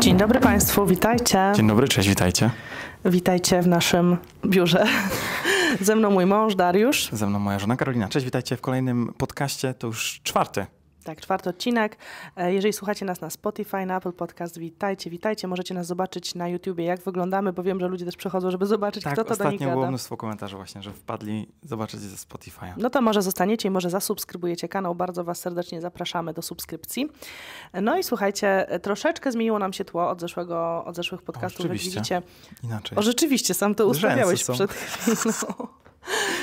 Dzień dobry Państwu, witajcie. Dzień dobry, cześć, witajcie. Witajcie w naszym biurze. Ze mną mój mąż Dariusz. Ze mną moja żona Karolina. Cześć, witajcie w kolejnym podcaście. To już czwarty. Tak, czwarty odcinek. E, jeżeli słuchacie nas na Spotify, na Apple Podcast, witajcie, witajcie. Możecie nas zobaczyć na YouTubie, jak wyglądamy, bo wiem, że ludzie też przychodzą, żeby zobaczyć, tak, kto to do nich gada. było mnóstwo komentarzy właśnie, że wpadli zobaczyć ze Spotify'a. No to może zostaniecie i może zasubskrybujecie kanał. Bardzo Was serdecznie zapraszamy do subskrypcji. No i słuchajcie, e, troszeczkę zmieniło nam się tło od, zeszłego, od zeszłych podcastów. O, Widzicie... Inaczej. O, rzeczywiście, sam to ustawiałeś przed chwilą.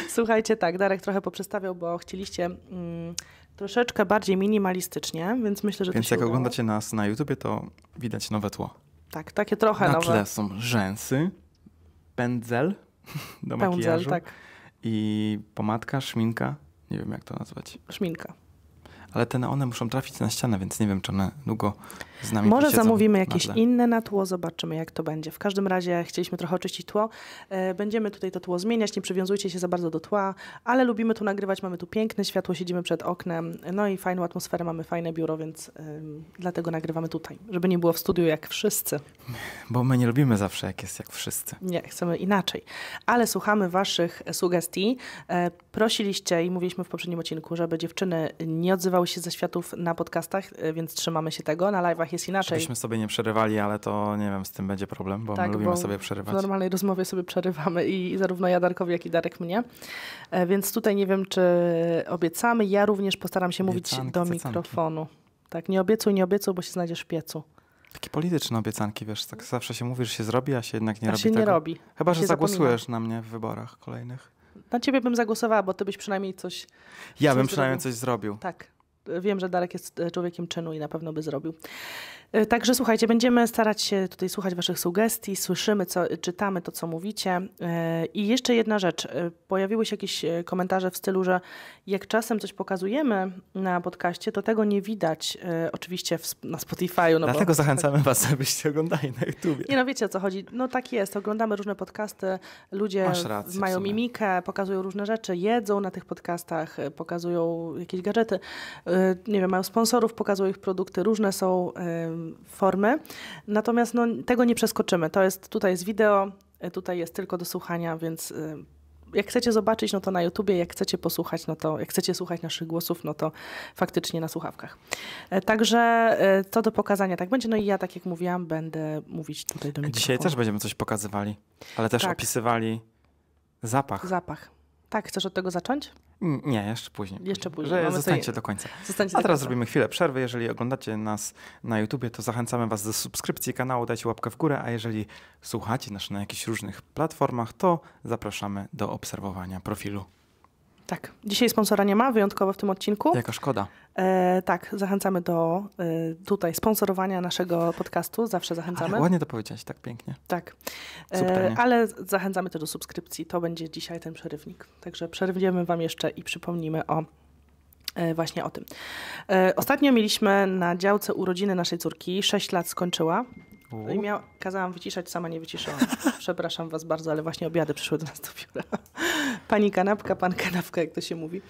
Słuchajcie, tak, Darek trochę poprzestawiał, bo chcieliście... Mm, troszeczkę bardziej minimalistycznie, więc myślę, że Więc jak udało. oglądacie nas na YouTubie, to widać nowe tło. Tak, takie trochę na nowe. Na tle są rzęsy, pędzel do pędzel, makijażu tak. i pomadka, szminka, nie wiem jak to nazwać. Szminka ale te neony muszą trafić na ścianę, więc nie wiem, czy one długo z nami Może zamówimy jakieś inne na tło, zobaczymy jak to będzie. W każdym razie chcieliśmy trochę oczyścić tło. E, będziemy tutaj to tło zmieniać, nie przywiązujcie się za bardzo do tła, ale lubimy tu nagrywać, mamy tu piękne światło, siedzimy przed oknem, no i fajną atmosferę, mamy fajne biuro, więc ym, dlatego nagrywamy tutaj, żeby nie było w studiu jak wszyscy. Bo my nie lubimy zawsze jak jest jak wszyscy. Nie, chcemy inaczej. Ale słuchamy waszych sugestii. E, prosiliście i mówiliśmy w poprzednim odcinku, żeby dziewczyny nie odzywały przerywał się ze światów na podcastach, y, więc trzymamy się tego. Na live'ach jest inaczej. Żebyśmy sobie nie przerywali, ale to nie wiem, z tym będzie problem, bo tak, my lubimy bo sobie przerywać. W normalnej rozmowie sobie przerywamy i zarówno ja Darkowi, jak i Darek mnie. E, więc tutaj nie wiem, czy obiecamy. Ja również postaram się mówić do mikrofonu. Tak, nie obiecuj, nie obiecuj, bo się znajdziesz w piecu. Takie polityczne obiecanki, wiesz, tak zawsze się mówi, że się zrobi, a się jednak nie a robi się tego. nie robi. Chyba, że zagłosujesz zapomina. na mnie w wyborach kolejnych. Na ciebie bym zagłosowała, bo ty byś przynajmniej coś. Ja coś bym przynajmniej zrobił. coś zrobił. Tak wiem, że Darek jest e, człowiekiem czynu i na pewno by zrobił. E, także słuchajcie, będziemy starać się tutaj słuchać Waszych sugestii, słyszymy, co, czytamy to, co mówicie. E, I jeszcze jedna rzecz. E, pojawiły się jakieś komentarze w stylu, że jak czasem coś pokazujemy na podcaście, to tego nie widać oczywiście w, na Spotify'u. No Dlatego bo, zachęcamy tak. Was, abyście oglądali na YouTube. Nie no, wiecie o co chodzi. No tak jest, oglądamy różne podcasty, ludzie rację, mają mimikę, pokazują różne rzeczy, jedzą na tych podcastach, pokazują jakieś gadżety, nie wiem, mają sponsorów, pokazują ich produkty, różne są formy. Natomiast no, tego nie przeskoczymy. To jest, tutaj jest wideo, e, tutaj jest tylko do słuchania, więc e, jak chcecie zobaczyć, no to na YouTubie, jak chcecie posłuchać, no to jak chcecie słuchać naszych głosów, no to faktycznie na słuchawkach. E, także co do pokazania tak będzie. No i ja, tak jak mówiłam, będę mówić tutaj do mikrofonu. Dzisiaj też będziemy coś pokazywali, ale też tak. opisywali zapach. Zapach. Tak, chcesz od tego zacząć? Mm, nie, jeszcze później. Jeszcze później. Że zostańcie do końca. Zostańcie A teraz końca. robimy chwilę przerwy. Jeżeli oglądacie nas na YouTubie, to zachęcamy Was do subskrypcji kanału, dajcie łapkę w górę, a jeżeli słuchacie nas na jakichś różnych platformach, to zapraszamy do obserwowania profilu. Tak. Dzisiaj sponsora nie ma, wyjątkowo w tym odcinku. Jaka szkoda. E, tak, zachęcamy do e, tutaj sponsorowania naszego podcastu, zawsze zachęcamy. Ale ładnie to powiedziałeś, tak pięknie. Tak, e, ale zachęcamy też do subskrypcji, to będzie dzisiaj ten przerywnik. Także przerwiemy Wam jeszcze i przypomnimy o e, właśnie o tym. E, ostatnio mieliśmy na działce urodziny naszej córki, 6 lat skończyła. No I miał, kazałam wyciszać, sama nie wyciszyłam. Przepraszam Was bardzo, ale właśnie obiady przyszły do nas do biura. Pani kanapka, pan kanapka, jak to się mówi.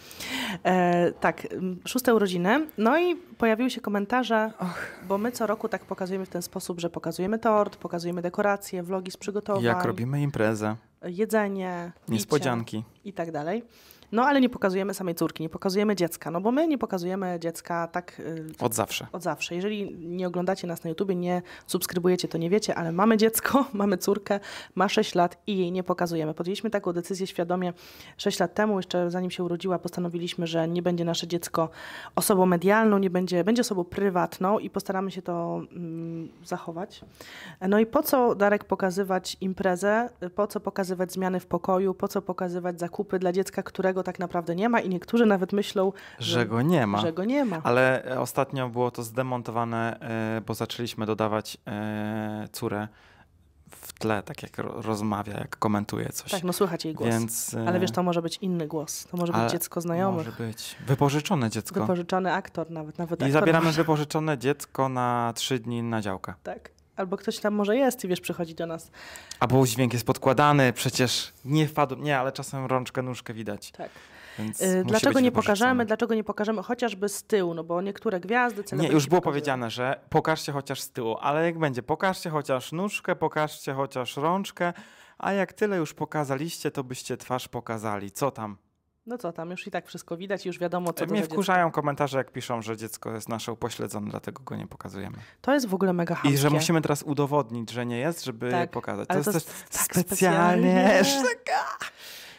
E, tak, szóste urodziny. No i pojawiły się komentarze, Och. bo my co roku tak pokazujemy w ten sposób, że pokazujemy tort, pokazujemy dekoracje, vlogi z przygotowań. Jak robimy imprezę. Jedzenie. Niespodzianki. I tak dalej. No ale nie pokazujemy samej córki, nie pokazujemy dziecka, no bo my nie pokazujemy dziecka tak... Y, od zawsze. Od zawsze. Jeżeli nie oglądacie nas na YouTube, nie subskrybujecie, to nie wiecie, ale mamy dziecko, mamy córkę, ma 6 lat i jej nie pokazujemy. Podjęliśmy taką decyzję świadomie 6 lat temu, jeszcze zanim się urodziła, postanowiliśmy, że nie będzie nasze dziecko osobą medialną, nie będzie, będzie osobą prywatną i postaramy się to mm, zachować. No i po co, Darek, pokazywać imprezę? Po co pokazywać zmiany w pokoju? Po co pokazywać zakupy dla dziecka, którego tak naprawdę nie ma i niektórzy nawet myślą, że, że go nie ma. Że go nie ma. Ale e, ostatnio było to zdemontowane, e, bo zaczęliśmy dodawać e, córę w tle, tak jak rozmawia, jak komentuje coś. Tak, no słychać jej głos. Więc, ale wiesz, to może być inny głos. To może być dziecko znajomych. Może być. Wypożyczone dziecko. Wypożyczony aktor nawet. nawet I aktor zabieramy może. wypożyczone dziecko na trzy dni na działkę. Tak albo ktoś tam może jest i wiesz, przychodzi do nas. Albo dźwięk jest podkładany, przecież nie wpadł, nie, ale czasem rączkę, nóżkę widać. Tak. Y, dlaczego nie pokażemy, dlaczego nie pokażemy chociażby z tyłu, no bo niektóre gwiazdy... Nie, już było pokazują. powiedziane, że pokażcie chociaż z tyłu, ale jak będzie, pokażcie chociaż nóżkę, pokażcie chociaż rączkę, a jak tyle już pokazaliście, to byście twarz pokazali. Co tam? No co tam, już i tak wszystko widać, już wiadomo, co e, Mnie wkurzają komentarze, jak piszą, że dziecko jest nasze upośledzone, dlatego go nie pokazujemy. To jest w ogóle mega hamskie. I że musimy teraz udowodnić, że nie jest, żeby tak, pokazać. To, to jest, jest też tak specjalnie. specjalnie.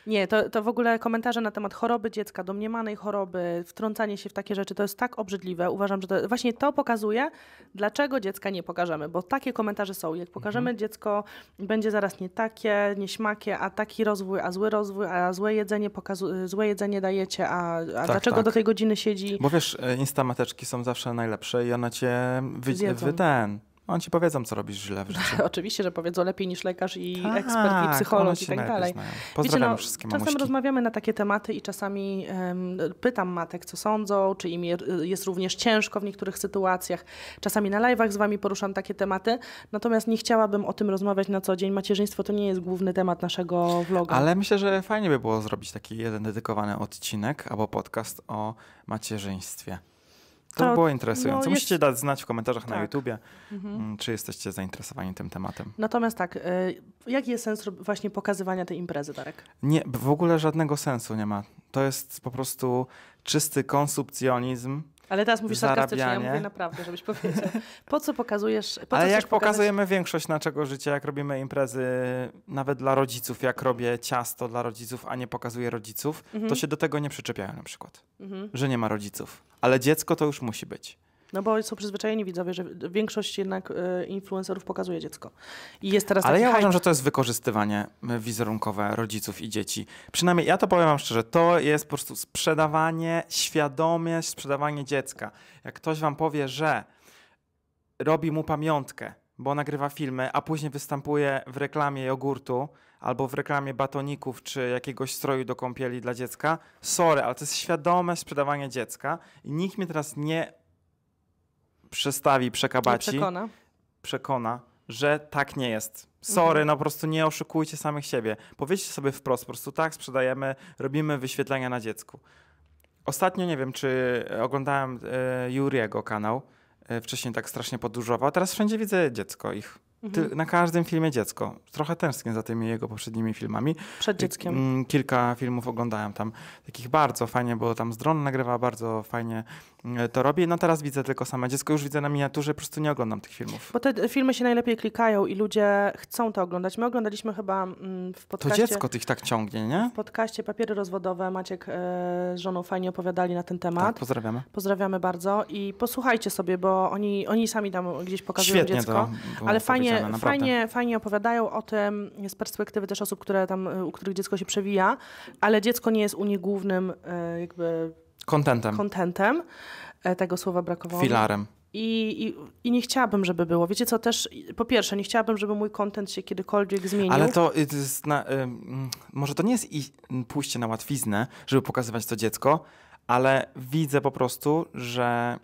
Nie, to, to w ogóle komentarze na temat choroby dziecka, domniemanej choroby, wtrącanie się w takie rzeczy, to jest tak obrzydliwe. Uważam, że to, właśnie to pokazuje, dlaczego dziecka nie pokażemy, bo takie komentarze są. Jak pokażemy mhm. dziecko, będzie zaraz nie takie, nie śmakie, a taki rozwój, a zły rozwój, a złe jedzenie, pokazu- złe jedzenie dajecie, a, a tak, dlaczego tak. do tej godziny siedzi. Bo wiesz, e, instamateczki są zawsze najlepsze i one cię wy, wy ten on ci powiedzą, co robisz źle w życiu. Oczywiście, że powiedzą lepiej niż lekarz i tak, ekspert, i psycholog i tak dalej. Pozdrawiam Wiecie, no, wszystkie mamuśki. Czasem rozmawiamy na takie tematy i czasami um, pytam matek, co sądzą, czy im jest również ciężko w niektórych sytuacjach. Czasami na live'ach z wami poruszam takie tematy, natomiast nie chciałabym o tym rozmawiać na co dzień. Macierzyństwo to nie jest główny temat naszego vloga. Ale myślę, że fajnie by było zrobić taki jeden dedykowany odcinek albo podcast o macierzyństwie. To tak, było interesujące. No Musicie jest... dać znać w komentarzach tak. na YouTubie, mhm. Mm, czy jesteście zainteresowani tym tematem. Natomiast tak, y, jaki jest sens właśnie pokazywania tej imprezy, Darek? Nie, w ogóle żadnego sensu nie ma. To jest po prostu czysty konsumpcjonizm. Ale teraz mówisz sarkastycznie, ja mówię naprawdę, żebyś powiedział. Po co pokazujesz... Po co Ale jak pokazujemy pokazać? większość naszego życia, jak robimy imprezy nawet dla rodziców, jak robię ciasto dla rodziców, a nie pokazuję rodziców, mhm. to się do tego nie przyczepiają na przykład, mhm. że nie ma rodziców ale dziecko to już musi być. No bo są przyzwyczajeni widzowie, że większość jednak e, influencerów pokazuje dziecko. I jest teraz Ale ja uważam, hype. że to jest wykorzystywanie e, wizerunkowe rodziców i dzieci. Przynajmniej ja to powiem wam szczerze, to jest po prostu sprzedawanie, świadomie sprzedawanie dziecka. Jak ktoś wam powie, że robi mu pamiątkę, bo nagrywa filmy, a później występuje w reklamie jogurtu, albo w reklamie batoników czy jakiegoś stroju do kąpieli dla dziecka. Sorry, ale to jest świadome sprzedawanie dziecka i nikt mnie teraz nie przestawi, przekabaci. Nie przekona. Przekona, że tak nie jest. Mhm. Sorry, mhm. no po prostu nie oszukujcie samych siebie. Powiedzcie sobie wprost, po prostu tak sprzedajemy, robimy wyświetlenia na dziecku. Ostatnio nie wiem, czy oglądałem y, Juriego kanał. E, wcześniej tak strasznie podróżował, teraz wszędzie widzę dziecko ich. Mhm. Na każdym filmie dziecko. Trochę tęsknię za tymi jego poprzednimi filmami. Przed dzieckiem. Mm, kilka filmów oglądałem tam takich bardzo fajnie, bo tam Zdron nagrywa bardzo fajnie E, to robię. No teraz widzę tylko same dziecko, już widzę na miniaturze, po prostu nie oglądam tych filmów. Bo te filmy się najlepiej klikają i ludzie chcą to oglądać. My oglądaliśmy chyba mm, w podcaście... To dziecko tych tak ciągnie, nie? W podcaście Papiery Rozwodowe Maciek e, z żoną fajnie opowiadali na ten temat. Tak, pozdrawiamy. Pozdrawiamy bardzo i posłuchajcie sobie, bo oni, oni sami tam gdzieś pokazują Świetnie dziecko. ale fajnie, fajnie, fajnie opowiadają o tym z perspektywy też osób, które tam, u których dziecko się przewija, ale dziecko nie jest u nich głównym e, jakby Kontentem. Kontentem. E, tego słowa brakowało. Filarem. I, I, i, nie chciałabym, żeby było. Wiecie co, też po pierwsze, nie chciałabym, żeby mój kontent się kiedykolwiek zmienił. Ale to, y, jest na, y, może to nie jest i, pójście na łatwiznę, żeby pokazywać to dziecko, ale widzę po prostu, że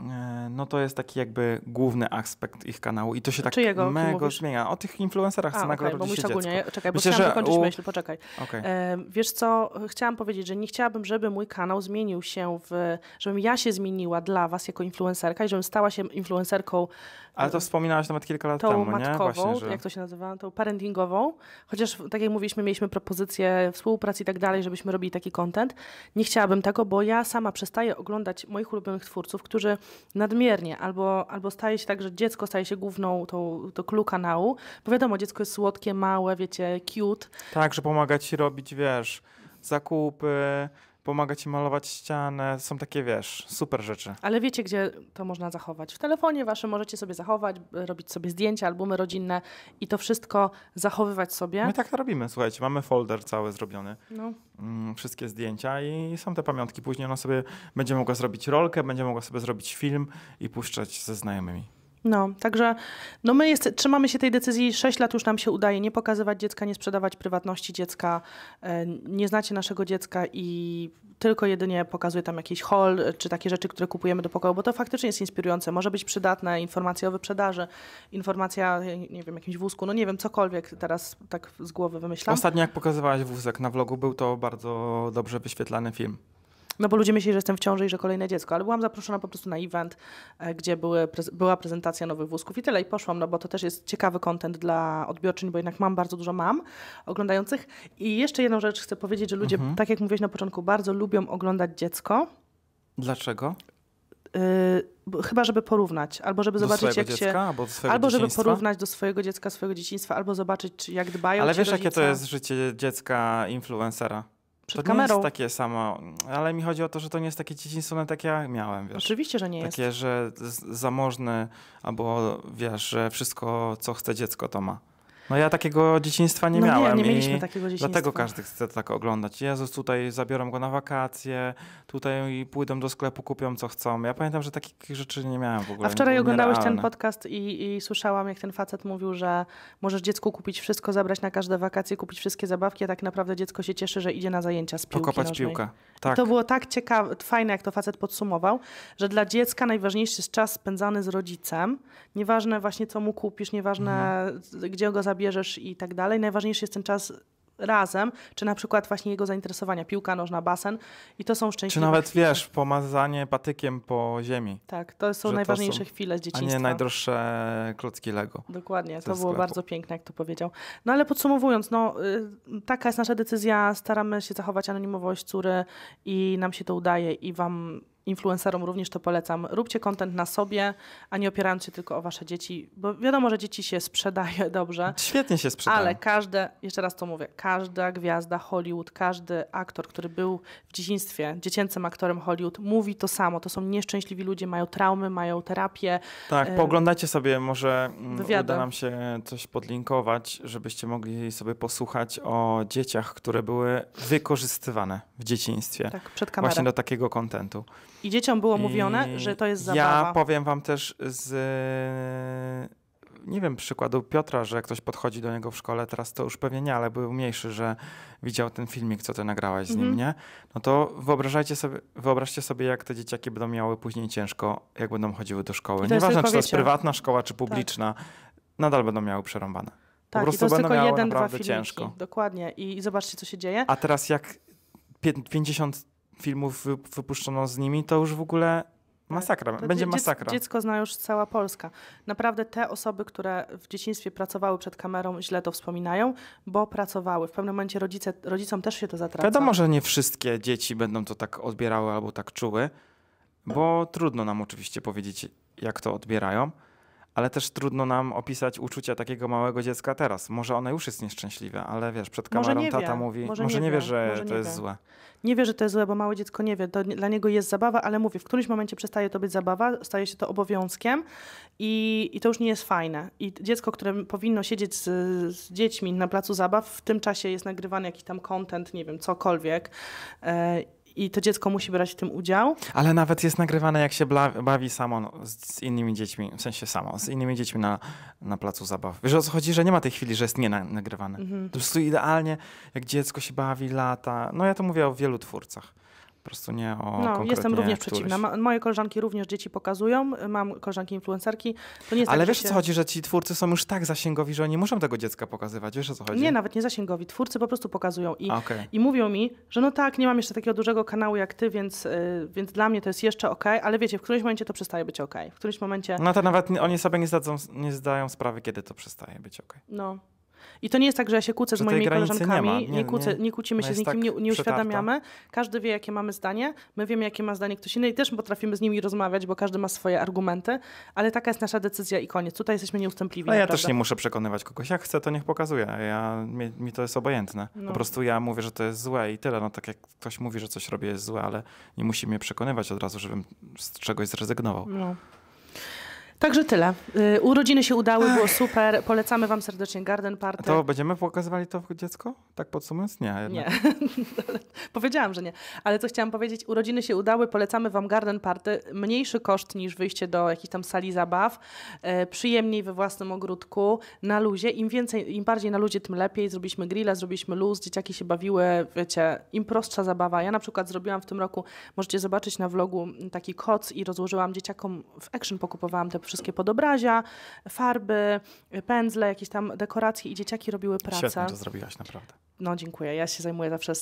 E, no to jest taki jakby główny aspekt ich kanału i to się tak Czyjego mego zmienia. O tych influencerach, co nagle okay, bo się dziecko. czekaj, bo chciałam dokończyć u... myśl, poczekaj. Okay. E, wiesz co, chciałam powiedzieć, że nie chciałabym, żeby mój kanał zmienił się w, żebym ja się zmieniła dla was jako influencerka i żebym stała się influencerką ale to wspominałaś nawet kilka lat tą temu, matkową, nie? Właśnie, że... jak to się nazywa, tą parentingową. Chociaż, tak jak mówiliśmy, mieliśmy propozycje współpracy i tak dalej, żebyśmy robili taki content. Nie chciałabym tego, bo ja sama przestaję oglądać moich ulubionych twórców, którzy nadmiernie, albo, albo staje się tak, że dziecko staje się główną tą, tą clue kanału, bo wiadomo, dziecko jest słodkie, małe, wiecie, cute. Tak, że pomaga ci robić, wiesz, zakupy, pomaga ci malować ścianę. Są takie, wiesz, super rzeczy. Ale wiecie, gdzie to można zachować? W telefonie waszym możecie sobie zachować, robić sobie zdjęcia, albumy rodzinne i to wszystko zachowywać sobie. My tak to robimy, słuchajcie, mamy folder cały zrobiony. No. Mm, wszystkie zdjęcia i są te pamiątki. Później ona sobie będzie mogła zrobić rolkę, będzie mogła sobie zrobić film i puszczać ze znajomymi. No, także no my jest, trzymamy się tej decyzji, 6 lat już nam się udaje nie pokazywać dziecka, nie sprzedawać prywatności dziecka, e, nie znacie naszego dziecka i tylko jedynie pokazuje tam jakiś hol e, czy takie rzeczy, które kupujemy do pokoju, bo to faktycznie jest inspirujące, może być przydatne, informacje o wyprzedaży, informacja, e, nie wiem, jakimś wózku, no nie wiem, cokolwiek teraz tak z głowy wymyślam. Ostatnio jak pokazywałaś wózek na vlogu, był to bardzo dobrze wyświetlany film. No bo ludzie myśleli, że jestem w ciąży i że kolejne dziecko, ale byłam zaproszona po prostu na event, e, gdzie były, była prezentacja nowych wózków i tyle. I poszłam, no bo to też jest ciekawy kontent dla odbiorczyń, bo jednak mam bardzo dużo mam oglądających. I jeszcze jedną rzecz chcę powiedzieć, że ludzie, mhm. tak jak mówiłeś na początku, bardzo lubią oglądać dziecko. Dlaczego? Yy, chyba żeby porównać, albo żeby do zobaczyć jak dziecka, się, albo, albo żeby porównać do swojego dziecka, swojego dzieciństwa, albo zobaczyć jak dbają. Ale wiesz rodzice. jakie to jest życie dziecka influencera? przed to kamerą. To nie jest takie samo, ale mi chodzi o to, że to nie jest takie dzieciństwo, tak ja miałem, wiesz. Oczywiście, że nie takie, jest. Takie, że zamożny albo wiesz, że wszystko, co chce dziecko, to ma. No ja takiego dzieciństwa nie no miałem. Nie, nie mieliśmy takiego dzieciństwa. Dlatego każdy chce to tak oglądać. Jezus, tutaj zabiorą go na wakacje, tutaj pójdą do sklepu, kupią co chcą. Ja pamiętam, że takich rzeczy nie miałem w ogóle. A wczoraj oglądałeś ten podcast i, i słyszałam, jak ten facet mówił, że możesz dziecku kupić wszystko, zabrać na każde wakacje, kupić wszystkie zabawki, a tak naprawdę dziecko się cieszy, że idzie na zajęcia z piłki Pokopać nożnej. piłkę. Tak. I to było tak ciekawe, fajne, jak to facet podsumował, że dla dziecka najważniejszy jest czas spędzany z rodzicem. Nieważne właśnie, co mu kupisz, nieważne, mhm. gdzie go zabierzesz, bierzesz i tak dalej. Najważniejszy jest ten czas razem, czy na przykład właśnie jego zainteresowania, piłka nożna, basen i to są szczęśliwe Czy nawet, chwile. wiesz, pomazanie patykiem po ziemi. Tak, to są najważniejsze to są, chwile z dzieciństwa. A nie najdroższe klocki Lego. Dokładnie, to było sklepu. bardzo piękne, jak to powiedział. No ale podsumowując, no y, taka jest nasza decyzja, staramy się zachować anonimowość córy i nam się to udaje i wam influencerom również to polecam. Róbcie kontent na sobie, a nie opierając się tylko o wasze dzieci, bo wiadomo, że dzieci się sprzedaje dobrze. Świetnie się sprzedaje. Ale każde, jeszcze raz to mówię, każda gwiazda Hollywood, każdy aktor, który był w dzieciństwie dziecięcym aktorem Hollywood, mówi to samo. To są nieszczęśliwi ludzie, mają traumy, mają terapię. Tak, pooglądajcie sobie, może mm, wywiady. uda nam się coś podlinkować, żebyście mogli sobie posłuchać o dzieciach, które były wykorzystywane w dzieciństwie. Tak, przed kamerą. Właśnie do takiego kontentu. I dzieciom było mówione, I... że to jest zabawa. Ja powiem wam też z nie wiem, przykładu Piotra, że jak ktoś podchodzi do niego w szkole, teraz to już pewnie nie, ale był mniejszy, że widział ten filmik, co ty nagrałaś z mm -hmm. nim, mhm. nie? No to wyobrażajcie sobie, wyobraźcie sobie, jak te dzieciaki będą miały później ciężko, jak będą chodziły do szkoły. Nieważne, czy to jest prywatna szkoła, czy tak. publiczna, tak. nadal będą miały przerąbane. Tak, po prostu to jest będą tylko miały jeden, naprawdę dwa filmiki. ciężko. Dokładnie. I, I zobaczcie, co się dzieje. A teraz jak 50 filmów wypuszczono z nimi, to już w ogóle masakra, tak. to będzie masakra. Dziecko zna już cała Polska. Naprawdę te osoby, które w dzieciństwie pracowały przed kamerą, źle to wspominają, bo pracowały. W pewnym momencie rodzice, rodzicom też się to zatraca. Wiadomo, że nie wszystkie dzieci będą to tak odbierały albo tak czuły, bo trudno nam oczywiście powiedzieć, jak to odbierają ale też trudno nam opisać uczucia takiego małego dziecka teraz. Może ona już jest nieszczęśliwa, ale wiesz, przed kamerą tata wie. mówi, może, może nie, nie wie, wie że to jest wie. złe. Nie wie, że to jest złe, bo małe dziecko nie wie. To dla niego jest zabawa, ale mówię, w którymś momencie przestaje to być zabawa, staje się to obowiązkiem i, i to już nie jest fajne. I dziecko, które powinno siedzieć z, z dziećmi na placu zabaw, w tym czasie jest nagrywany jakiś tam content, nie wiem, cokolwiek. E, i to dziecko musi brać w tym udział. Ale nawet jest nagrywane, jak się bawi samo z innymi dziećmi, w sensie samo, z innymi dziećmi na, na placu zabaw. Wiesz o co chodzi, że nie ma tej chwili, że jest nie nagrywane. Mhm. Po prostu idealnie, jak dziecko się bawi, lata. No ja to mówię o wielu twórcach prostu nie o No, jestem również któryś. przeciwna. Ma, moje koleżanki również dzieci pokazują, mam koleżanki influencerki. To nie jest Ale tak, wiesz się... co chodzi, że ci twórcy są już tak zasięgowi, że nie muszą tego dziecka pokazywać, wiesz o co chodzi? Nie, nawet nie zasięgowi, twórcy po prostu pokazują i, okay. i mówią mi, że no tak, nie mam jeszcze takiego dużego kanału jak ty, więc, yy, więc dla mnie to jest jeszcze ok, ale wiecie, w którymś momencie to przestaje być ok. W którymś momencie... No to nawet oni sobie nie, zdadzą, nie zdają sprawy, kiedy to przestaje być ok. No. I to nie jest tak, że ja się kłócę że z moimi koleżankami, nie, nie, nie, kłócę, nie, kłócimy no się z nikim, tak nie, nie uświadamiamy. Każdy wie, jakie mamy zdanie, my wiemy, jakie ma zdanie ktoś inny i też potrafimy z nimi rozmawiać, bo każdy ma swoje argumenty, ale taka jest nasza decyzja i koniec. Tutaj jesteśmy nieustępliwi. No ja naprawdę. też nie muszę przekonywać kogoś. Jak chcę, to niech pokazuje. Ja, mi, mi to jest obojętne. No. Po prostu ja mówię, że to jest złe i tyle. No tak jak ktoś mówi, że coś robię jest złe, ale nie musi mnie przekonywać od razu, żebym z czegoś zrezygnował. No. Także tyle. Y, urodziny się udały, było super. Polecamy Wam serdecznie Garden Party. To będziemy pokazywali to dziecko? Tak podsumując? Nie. Nie. Powiedziałam, że nie. Ale co chciałam powiedzieć, urodziny się udały, polecamy Wam Garden Party. Mniejszy koszt niż wyjście do jakiejś tam sali zabaw. E, przyjemniej we własnym ogródku, na luzie. Im więcej, im bardziej na luzie, tym lepiej. Zrobiliśmy grilla, zrobiliśmy luz, dzieciaki się bawiły, wiecie, im prostsza zabawa. Ja na przykład zrobiłam w tym roku, możecie zobaczyć na vlogu taki koc i rozłożyłam dzieciakom w action, pokupowałam te wszystkie podobrazia, farby, pędzle, jakieś tam dekoracje i dzieciaki robiły pracę. Świetnie to zrobiłaś, naprawdę. No dziękuję. Ja się zajmuję zawsze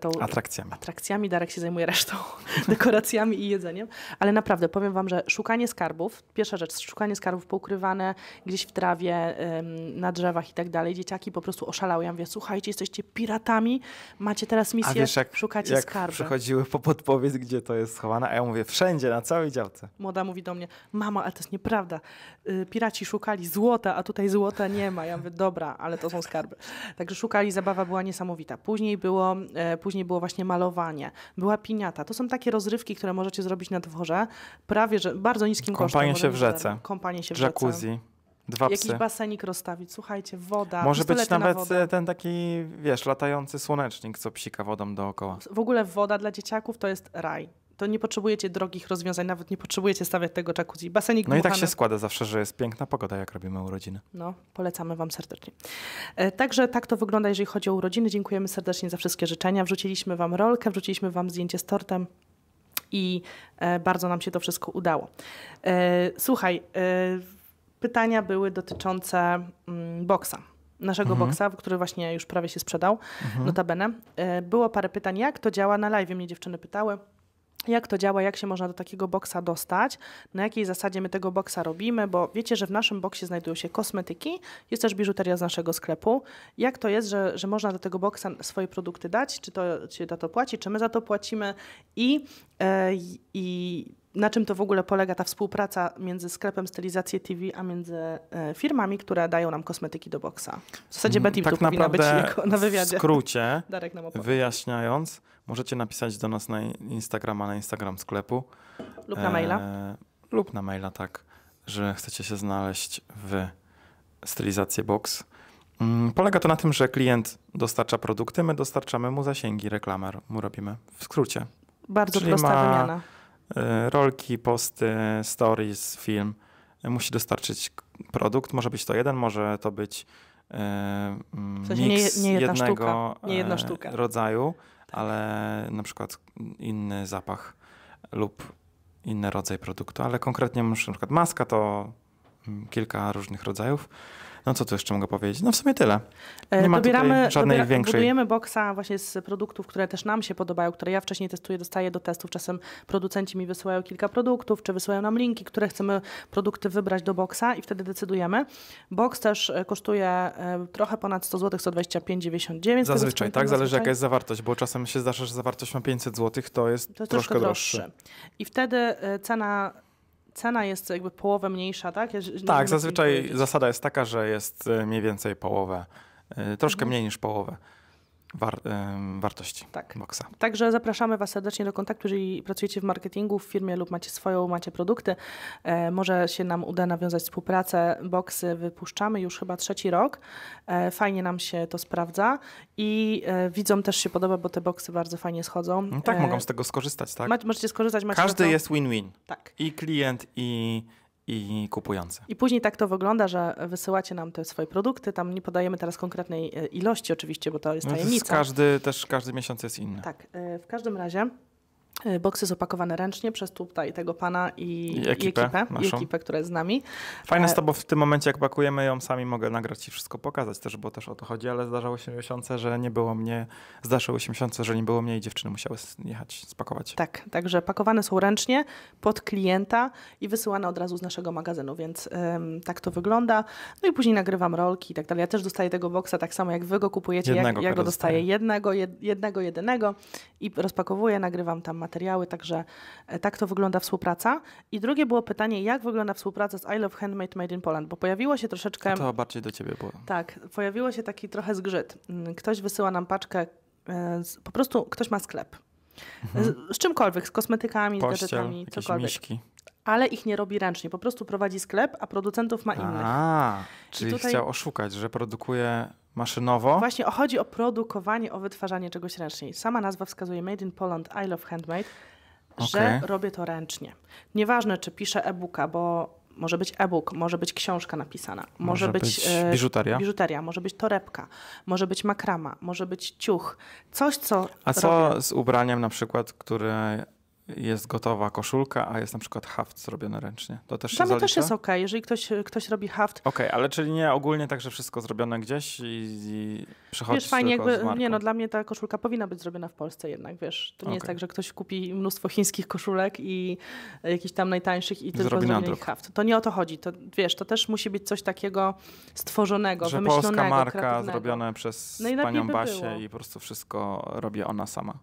tą... atrakcjami. atrakcjami. Darek się zajmuje resztą, dekoracjami i jedzeniem. Ale naprawdę powiem Wam, że szukanie skarbów, pierwsza rzecz, szukanie skarbów poukrywane gdzieś w trawie, na drzewach i tak dalej. Dzieciaki po prostu oszalały. Ja mówię, słuchajcie, jesteście piratami, macie teraz misję, a wiesz, jak, szukacie jak skarby. przychodziły po podpowiedź, gdzie to jest schowane, a ja mówię, wszędzie, na całej działce. Młoda mówi do mnie, mama, ale to jest nieprawda. Y, piraci szukali złota, a tutaj złota nie ma. Ja mówię, dobra, ale to są skarby. Także szukali, zabawa była była niesamowita. Później było, e, później było właśnie malowanie, była piniata. To są takie rozrywki, które możecie zrobić na dworze, prawie że bardzo niskim Kąpanie kosztem. Kąpanie się w rzece. Kąpanie się w Jacuzzi. Rzece. Dwa Jakiś psy. basenik rozstawić, słuchajcie, woda. Może być nawet na e, ten taki, wiesz, latający słonecznik, co psika wodą dookoła. W ogóle woda dla dzieciaków to jest raj to nie potrzebujecie drogich rozwiązań, nawet nie potrzebujecie stawiać tego jacuzzi. Basenik No dmuchany. i tak się składa zawsze, że jest piękna pogoda, jak robimy urodziny. No, polecamy Wam serdecznie. E, także tak to wygląda, jeżeli chodzi o urodziny. Dziękujemy serdecznie za wszystkie życzenia. Wrzuciliśmy Wam rolkę, wrzuciliśmy Wam zdjęcie z tortem i e, bardzo nam się to wszystko udało. E, słuchaj, pytania były dotyczące mm, boksa naszego mhm. boksa, który właśnie już prawie się sprzedał, mhm. notabene. Było parę pytań, jak to działa na live. Mnie dziewczyny pytały jak to działa, jak się można do takiego boksa dostać, na jakiej zasadzie my tego boksa robimy, bo wiecie, że w naszym boksie znajdują się kosmetyki, jest też biżuteria z naszego sklepu. Jak to jest, że, że można do tego boksa swoje produkty dać, czy to się za to płaci, czy my za to płacimy i, e, i na czym to w ogóle polega ta współpraca między sklepem stylizacji TV, a między e, firmami, które dają nam kosmetyki do boksa? W zasadzie mm, Betty tak tu powinna być na wywiadzie. w skrócie, Darek nam wyjaśniając, możecie napisać do nas na Instagrama, na Instagram sklepu. Lub na maila. E, lub na maila, tak, że chcecie się znaleźć w Stylizację Box. Mm, polega to na tym, że klient dostarcza produkty, my dostarczamy mu zasięgi, reklamę mu robimy. W skrócie. Bardzo Czyli prosta ma, wymiana E, rolki, posty, stories, film. Musi dostarczyć produkt. Może być to jeden, może to być e, w mm, sensie mix nie, nie jedna jednego sztuka, nie jedna e, sztuka. rodzaju, tak. ale na przykład inny zapach lub inny rodzaj produktu. Ale konkretnie muszę na przykład maska to mm, kilka różnych rodzajów. No co tu jeszcze mogę powiedzieć? No w sumie tyle. E, Nie ma Dobieramy, żadnej dobiera, większej. Budujemy boksa właśnie z produktów, które też nam się podobają, które ja wcześniej testuję, dostaję do testów. Czasem producenci mi wysyłają kilka produktów, czy wysyłają nam linki, które chcemy produkty wybrać do boksa i wtedy decydujemy. Boks też e, kosztuje e, trochę ponad 100 zł, 125,99. Zazwyczaj, tak? Zależy zazwyczaj. jaka jest zawartość, bo czasem się zdarza, że zawartość ma 500 zł, to jest, to jest troszkę, troszkę droższy. I wtedy cena cena jest jakby połowę mniejsza, tak? Ja, tak, zazwyczaj zasada jest taka, że jest y, mniej więcej połowę, y, troszkę mhm. mniej niż połowę war, wartości tak. Boxa. Także zapraszamy Was serdecznie do kontaktu, jeżeli pracujecie w marketingu, w firmie lub macie swoją, macie produkty. E, może się nam uda nawiązać współpracę. Boxy wypuszczamy już chyba trzeci rok. E, fajnie nam się to sprawdza i e, widzom też się podoba, bo te boksy bardzo fajnie schodzą. No tak, e, mogą z tego skorzystać, tak? Ma, możecie skorzystać. Każdy to... jest win-win. Tak. I klient, i i kupujący. I później tak to wygląda, że wysyłacie nam te swoje produkty, tam nie podajemy teraz konkretnej e, ilości oczywiście, bo to jest tajemnica. No to jest każdy, też każdy miesiąc jest inny. Tak, e, w każdym razie E, boksy zopakowane ręcznie przez tutaj tego pana i, I ekipę, i ekipę, i ekipę, która jest z nami. Fajne e, jest to, bo w tym momencie jak pakujemy ją sami mogę nagrać i wszystko pokazać też, bo też o to chodzi, ale zdarzało się miesiące, że nie było mnie, zdarzyło się miesiące, że nie było mnie i dziewczyny musiały jechać spakować. Tak, także pakowane są ręcznie pod klienta i wysyłane od razu z naszego magazynu, więc ym, tak to wygląda. No i później nagrywam rolki i tak dalej. Ja też dostaję tego boksa tak samo jak wy go kupujecie, jednego, jak ja go dostaję jednego, jed, jednego, jedynego i rozpakowuję, nagrywam tam materiał materiały, także e, tak to wygląda współpraca. I drugie było pytanie, jak wygląda współpraca z I Love Handmade Made in Poland, bo pojawiło się troszeczkę... A to bardziej do ciebie było. Tak, pojawiło się taki trochę zgrzyt. Mm, ktoś wysyła nam paczkę, e, z, po prostu ktoś ma sklep. Mhm. Z, z, czymkolwiek, z kosmetykami, Pościel, z gadżetami, cokolwiek. Miśki ale ich nie robi ręcznie. Po prostu prowadzi sklep, a producentów ma innych. A, czyli tutaj... chciał oszukać, że produkuje maszynowo. Właśnie chodzi o produkowanie, o wytwarzanie czegoś ręcznie. Sama nazwa wskazuje Made in Poland, I love handmade, okay. że robię to ręcznie. Nieważne, czy piszę e-booka, bo może być e-book, może być książka napisana, może, może być, być e, biżuteria. biżuteria, może być torebka, może być makrama, może być ciuch. Coś, co. A co z ubraniem na przykład, które jest gotowa koszulka, a jest na przykład haft zrobiony ręcznie. To też się Tam zalicza? też jest ok, jeżeli ktoś, ktoś robi haft. okej, ale czyli nie ogólnie tak, że wszystko zrobione gdzieś i, i przychodzi Wiesz, fajnie jakby, nie no, dla mnie ta koszulka powinna być zrobiona w Polsce jednak, wiesz. To nie okay. jest tak, że ktoś kupi mnóstwo chińskich koszulek i jakichś tam najtańszych i tylko zrobiony ich haft. To nie o to chodzi, to wiesz, to też musi być coś takiego stworzonego, że wymyślonego, polska marka kreatywnego. zrobione przez no panią by Basię było. i po prostu wszystko robi ona sama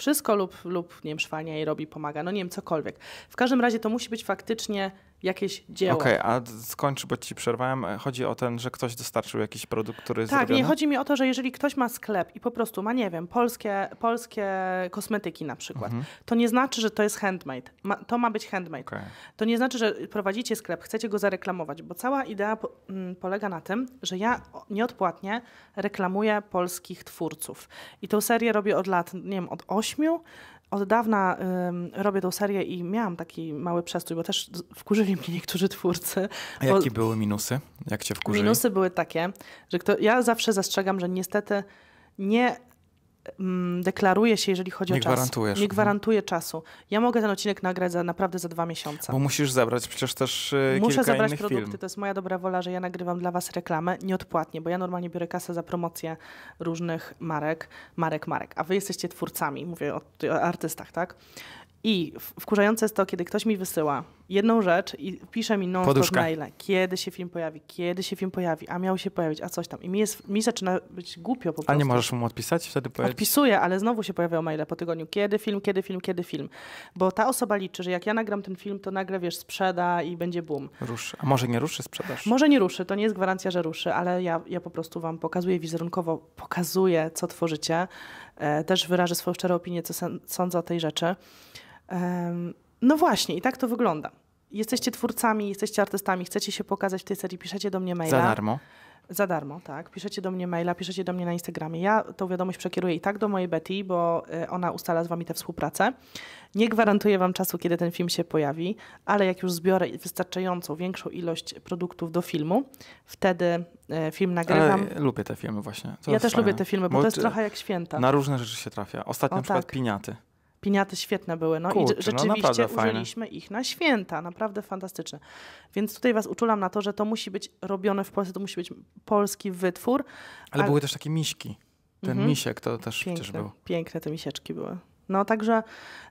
wszystko lub, lub nie wiem, szwalnia jej robi, pomaga, no nie wiem, cokolwiek. W każdym razie to musi być faktycznie jakieś dzieło. Okej, okay, a skończ, bo ci przerwałem. Chodzi o ten, że ktoś dostarczył jakiś produkt, który jest Tak, zrobiony? nie chodzi mi o to, że jeżeli ktoś ma sklep i po prostu ma, nie wiem, polskie, polskie kosmetyki na przykład, mhm. to nie znaczy, że to jest handmade. Ma, to ma być handmade. Okay. To nie znaczy, że prowadzicie sklep, chcecie go zareklamować, bo cała idea po, m, mm, polega na tym, że ja nieodpłatnie reklamuję polskich twórców. I tą serię robię od lat, nie wiem, od ośmiu od dawna ym, robię tą serię i miałam taki mały przestój, bo też wkurzyli mnie niektórzy twórcy. A bo... jakie były minusy? Jak cię wkurzyli? Minusy były takie, że kto, ja zawsze zastrzegam, że niestety nie Mm, deklaruje się, jeżeli chodzi nie o czas. Nie gwarantuje czasu. Ja mogę ten odcinek nagrać za, naprawdę za dwa miesiące. Bo musisz zabrać przecież też yy, Muszę zabrać produkty, film. to jest moja dobra wola, że ja nagrywam dla was reklamę nieodpłatnie, bo ja normalnie biorę kasę za promocję różnych marek, marek, marek, a wy jesteście twórcami, mówię o, o artystach, tak? I wkurzające jest to, kiedy ktoś mi wysyła jedną rzecz i pisze mi non w maile, kiedy się film pojawi, kiedy się film pojawi, a miał się pojawić, a coś tam. I mi, jest, mi zaczyna być głupio po prostu. A nie możesz mu odpisać? Wtedy tak powiedz. Odpisuję, ale znowu się pojawiają maile po tygodniu, kiedy film, kiedy film, kiedy film. Bo ta osoba liczy, że jak ja nagram ten film, to nagle, wiesz, sprzeda i będzie boom. Ruszy. A może nie ruszy sprzedaż? Może nie ruszy, to nie jest gwarancja, że ruszy, ale ja, ja po prostu wam pokazuję wizerunkowo, pokazuję, co tworzycie. E, też wyrażę swoją szczerą opinię, co sądzę o tej rzeczy. No właśnie, i tak to wygląda. Jesteście twórcami, jesteście artystami, chcecie się pokazać w tej serii, piszecie do mnie maila. Za darmo. Za darmo, tak. Piszecie do mnie maila, piszecie do mnie na Instagramie. Ja tą wiadomość przekieruję i tak do mojej Betty, bo y, ona ustala z wami tę współpracę. Nie gwarantuję wam czasu, kiedy ten film się pojawi, ale jak już zbiorę wystarczającą większą ilość produktów do filmu, wtedy y, film nagrywam. Ale lubię te filmy właśnie. To ja też fajne. lubię te filmy, bo, bo, to jest trochę jak święta. Na różne rzeczy się trafia. Ostatnio o, na przykład tak. piniaty. Piniaty świetne były. No Kurczę, i no, rzeczywiście no użyliśmy fajne. ich na święta. Naprawdę fantastyczne. Więc tutaj was uczulam na to, że to musi być robione w Polsce, to musi być polski wytwór. Ale, były też takie miśki. Ten mhm. misiek to też piękne, przecież był. Piękne te misieczki były. No także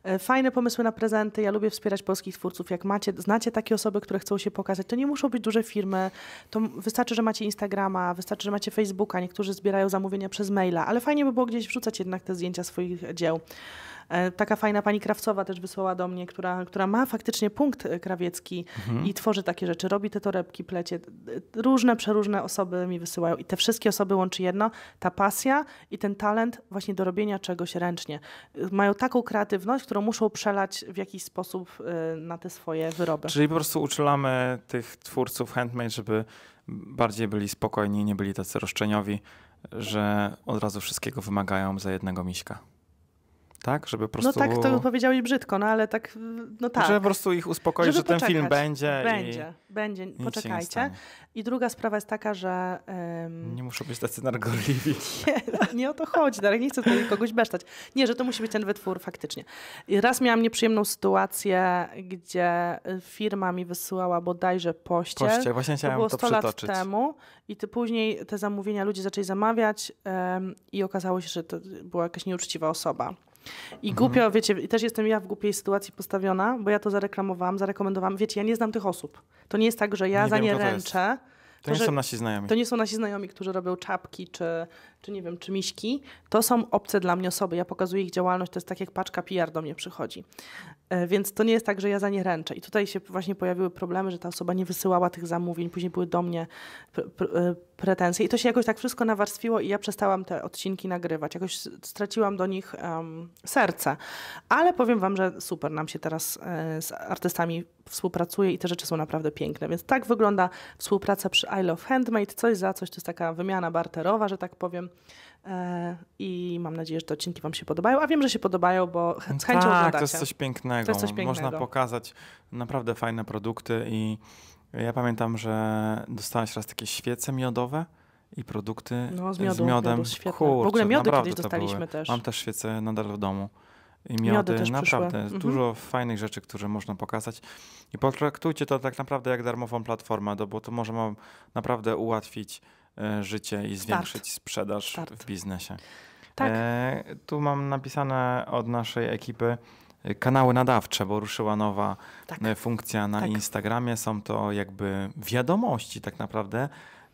e, fajne pomysły na prezenty. Ja lubię wspierać polskich twórców. Jak macie, znacie takie osoby, które chcą się pokazać, to nie muszą być duże firmy. To wystarczy, że macie Instagrama, wystarczy, że macie Facebooka. Niektórzy zbierają zamówienia przez maila, ale fajnie by było gdzieś wrzucać jednak te zdjęcia swoich dzieł. E, taka fajna pani Krawcowa też wysłała do mnie, która, która ma faktycznie punkt e, krawiecki mhm. i tworzy takie rzeczy, robi te torebki, plecie. Różne, przeróżne osoby mi wysyłają i te wszystkie osoby łączy jedno, ta pasja i ten talent właśnie do robienia czegoś ręcznie. E, mają taką kreatywność, którą muszą przelać w jakiś sposób na te swoje wyroby. Czyli po prostu uczulamy tych twórców handmade, żeby bardziej byli spokojni, nie byli tacy roszczeniowi, że od razu wszystkiego wymagają za jednego miśka tak? Żeby po no prostu... No tak, to powiedziałeś brzydko, no ale tak, no tak. Żeby po prostu ich uspokoić, Żeby że poczekać. ten film będzie. Będzie, i... będzie, poczekajcie. I druga sprawa jest taka, że... Um... Nie muszą być tacy nargorliwi. Nie, no, nie o to chodzi, Darek, no, nie chcę tutaj kogoś besztać. Nie, że to musi być ten wytwór faktycznie. I raz miałam nieprzyjemną sytuację, gdzie firma mi wysyłała bodajże pościel. Pościel, właśnie chciałam to, było 100 to przytoczyć. lat temu i ty później te zamówienia ludzie zaczęli zamawiać um, i okazało się, że to była jakaś nieuczciwa osoba. I mhm. głupio, mhm. wiecie, też jestem ja w głupiej sytuacji postawiona, bo ja to zareklamowałam, zarekomendowałam. Wiecie, ja nie znam tych osób. To nie jest tak, że ja nie za nie ręczę. To, to, nie są nasi znajomi. To nie są nasi znajomi, którzy robią czapki, czy, czy nie wiem, czy miśki. To są obce dla mnie osoby. Ja pokazuję ich działalność, to jest tak jak paczka PR do mnie przychodzi. E, więc to nie jest tak, że ja za nie ręczę. I tutaj się właśnie pojawiły problemy, że ta osoba nie wysyłała tych zamówień, później były do mnie e, pretensje. I to się jakoś tak wszystko nawarstwiło i ja przestałam te odcinki nagrywać. Jakoś straciłam do nich um, serce. Ale powiem wam, że super nam się teraz e, z artystami współpracuje i te rzeczy są naprawdę piękne. Więc tak wygląda współpraca przy I Love Handmade. Coś za coś, to jest taka wymiana barterowa, że tak powiem. E, I mam nadzieję, że te odcinki Wam się podobają. A wiem, że się podobają, bo ch chęcią tak, oglądacie. to jest coś pięknego. To jest coś pięknego. Można pokazać naprawdę fajne produkty i ja pamiętam, że dostałaś raz takie świece miodowe i produkty no, z, miodu, z miodem. Kurczę, w ogóle miody kiedyś dostaliśmy też. Mam też świece nadal w domu. I miody, miody też naprawdę. Przyszły. Mhm. Dużo mhm. fajnych rzeczy, które można pokazać. I potraktujcie to tak naprawdę jak darmową platformę, bo to może wam naprawdę ułatwić E, życie i zwiększyć Start. sprzedaż Start. w biznesie. Tak. E, tu mam napisane od naszej ekipy e, kanały nadawcze, bo ruszyła nowa tak. E, funkcja na tak. Instagramie. Są to jakby wiadomości tak naprawdę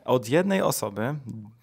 od jednej osoby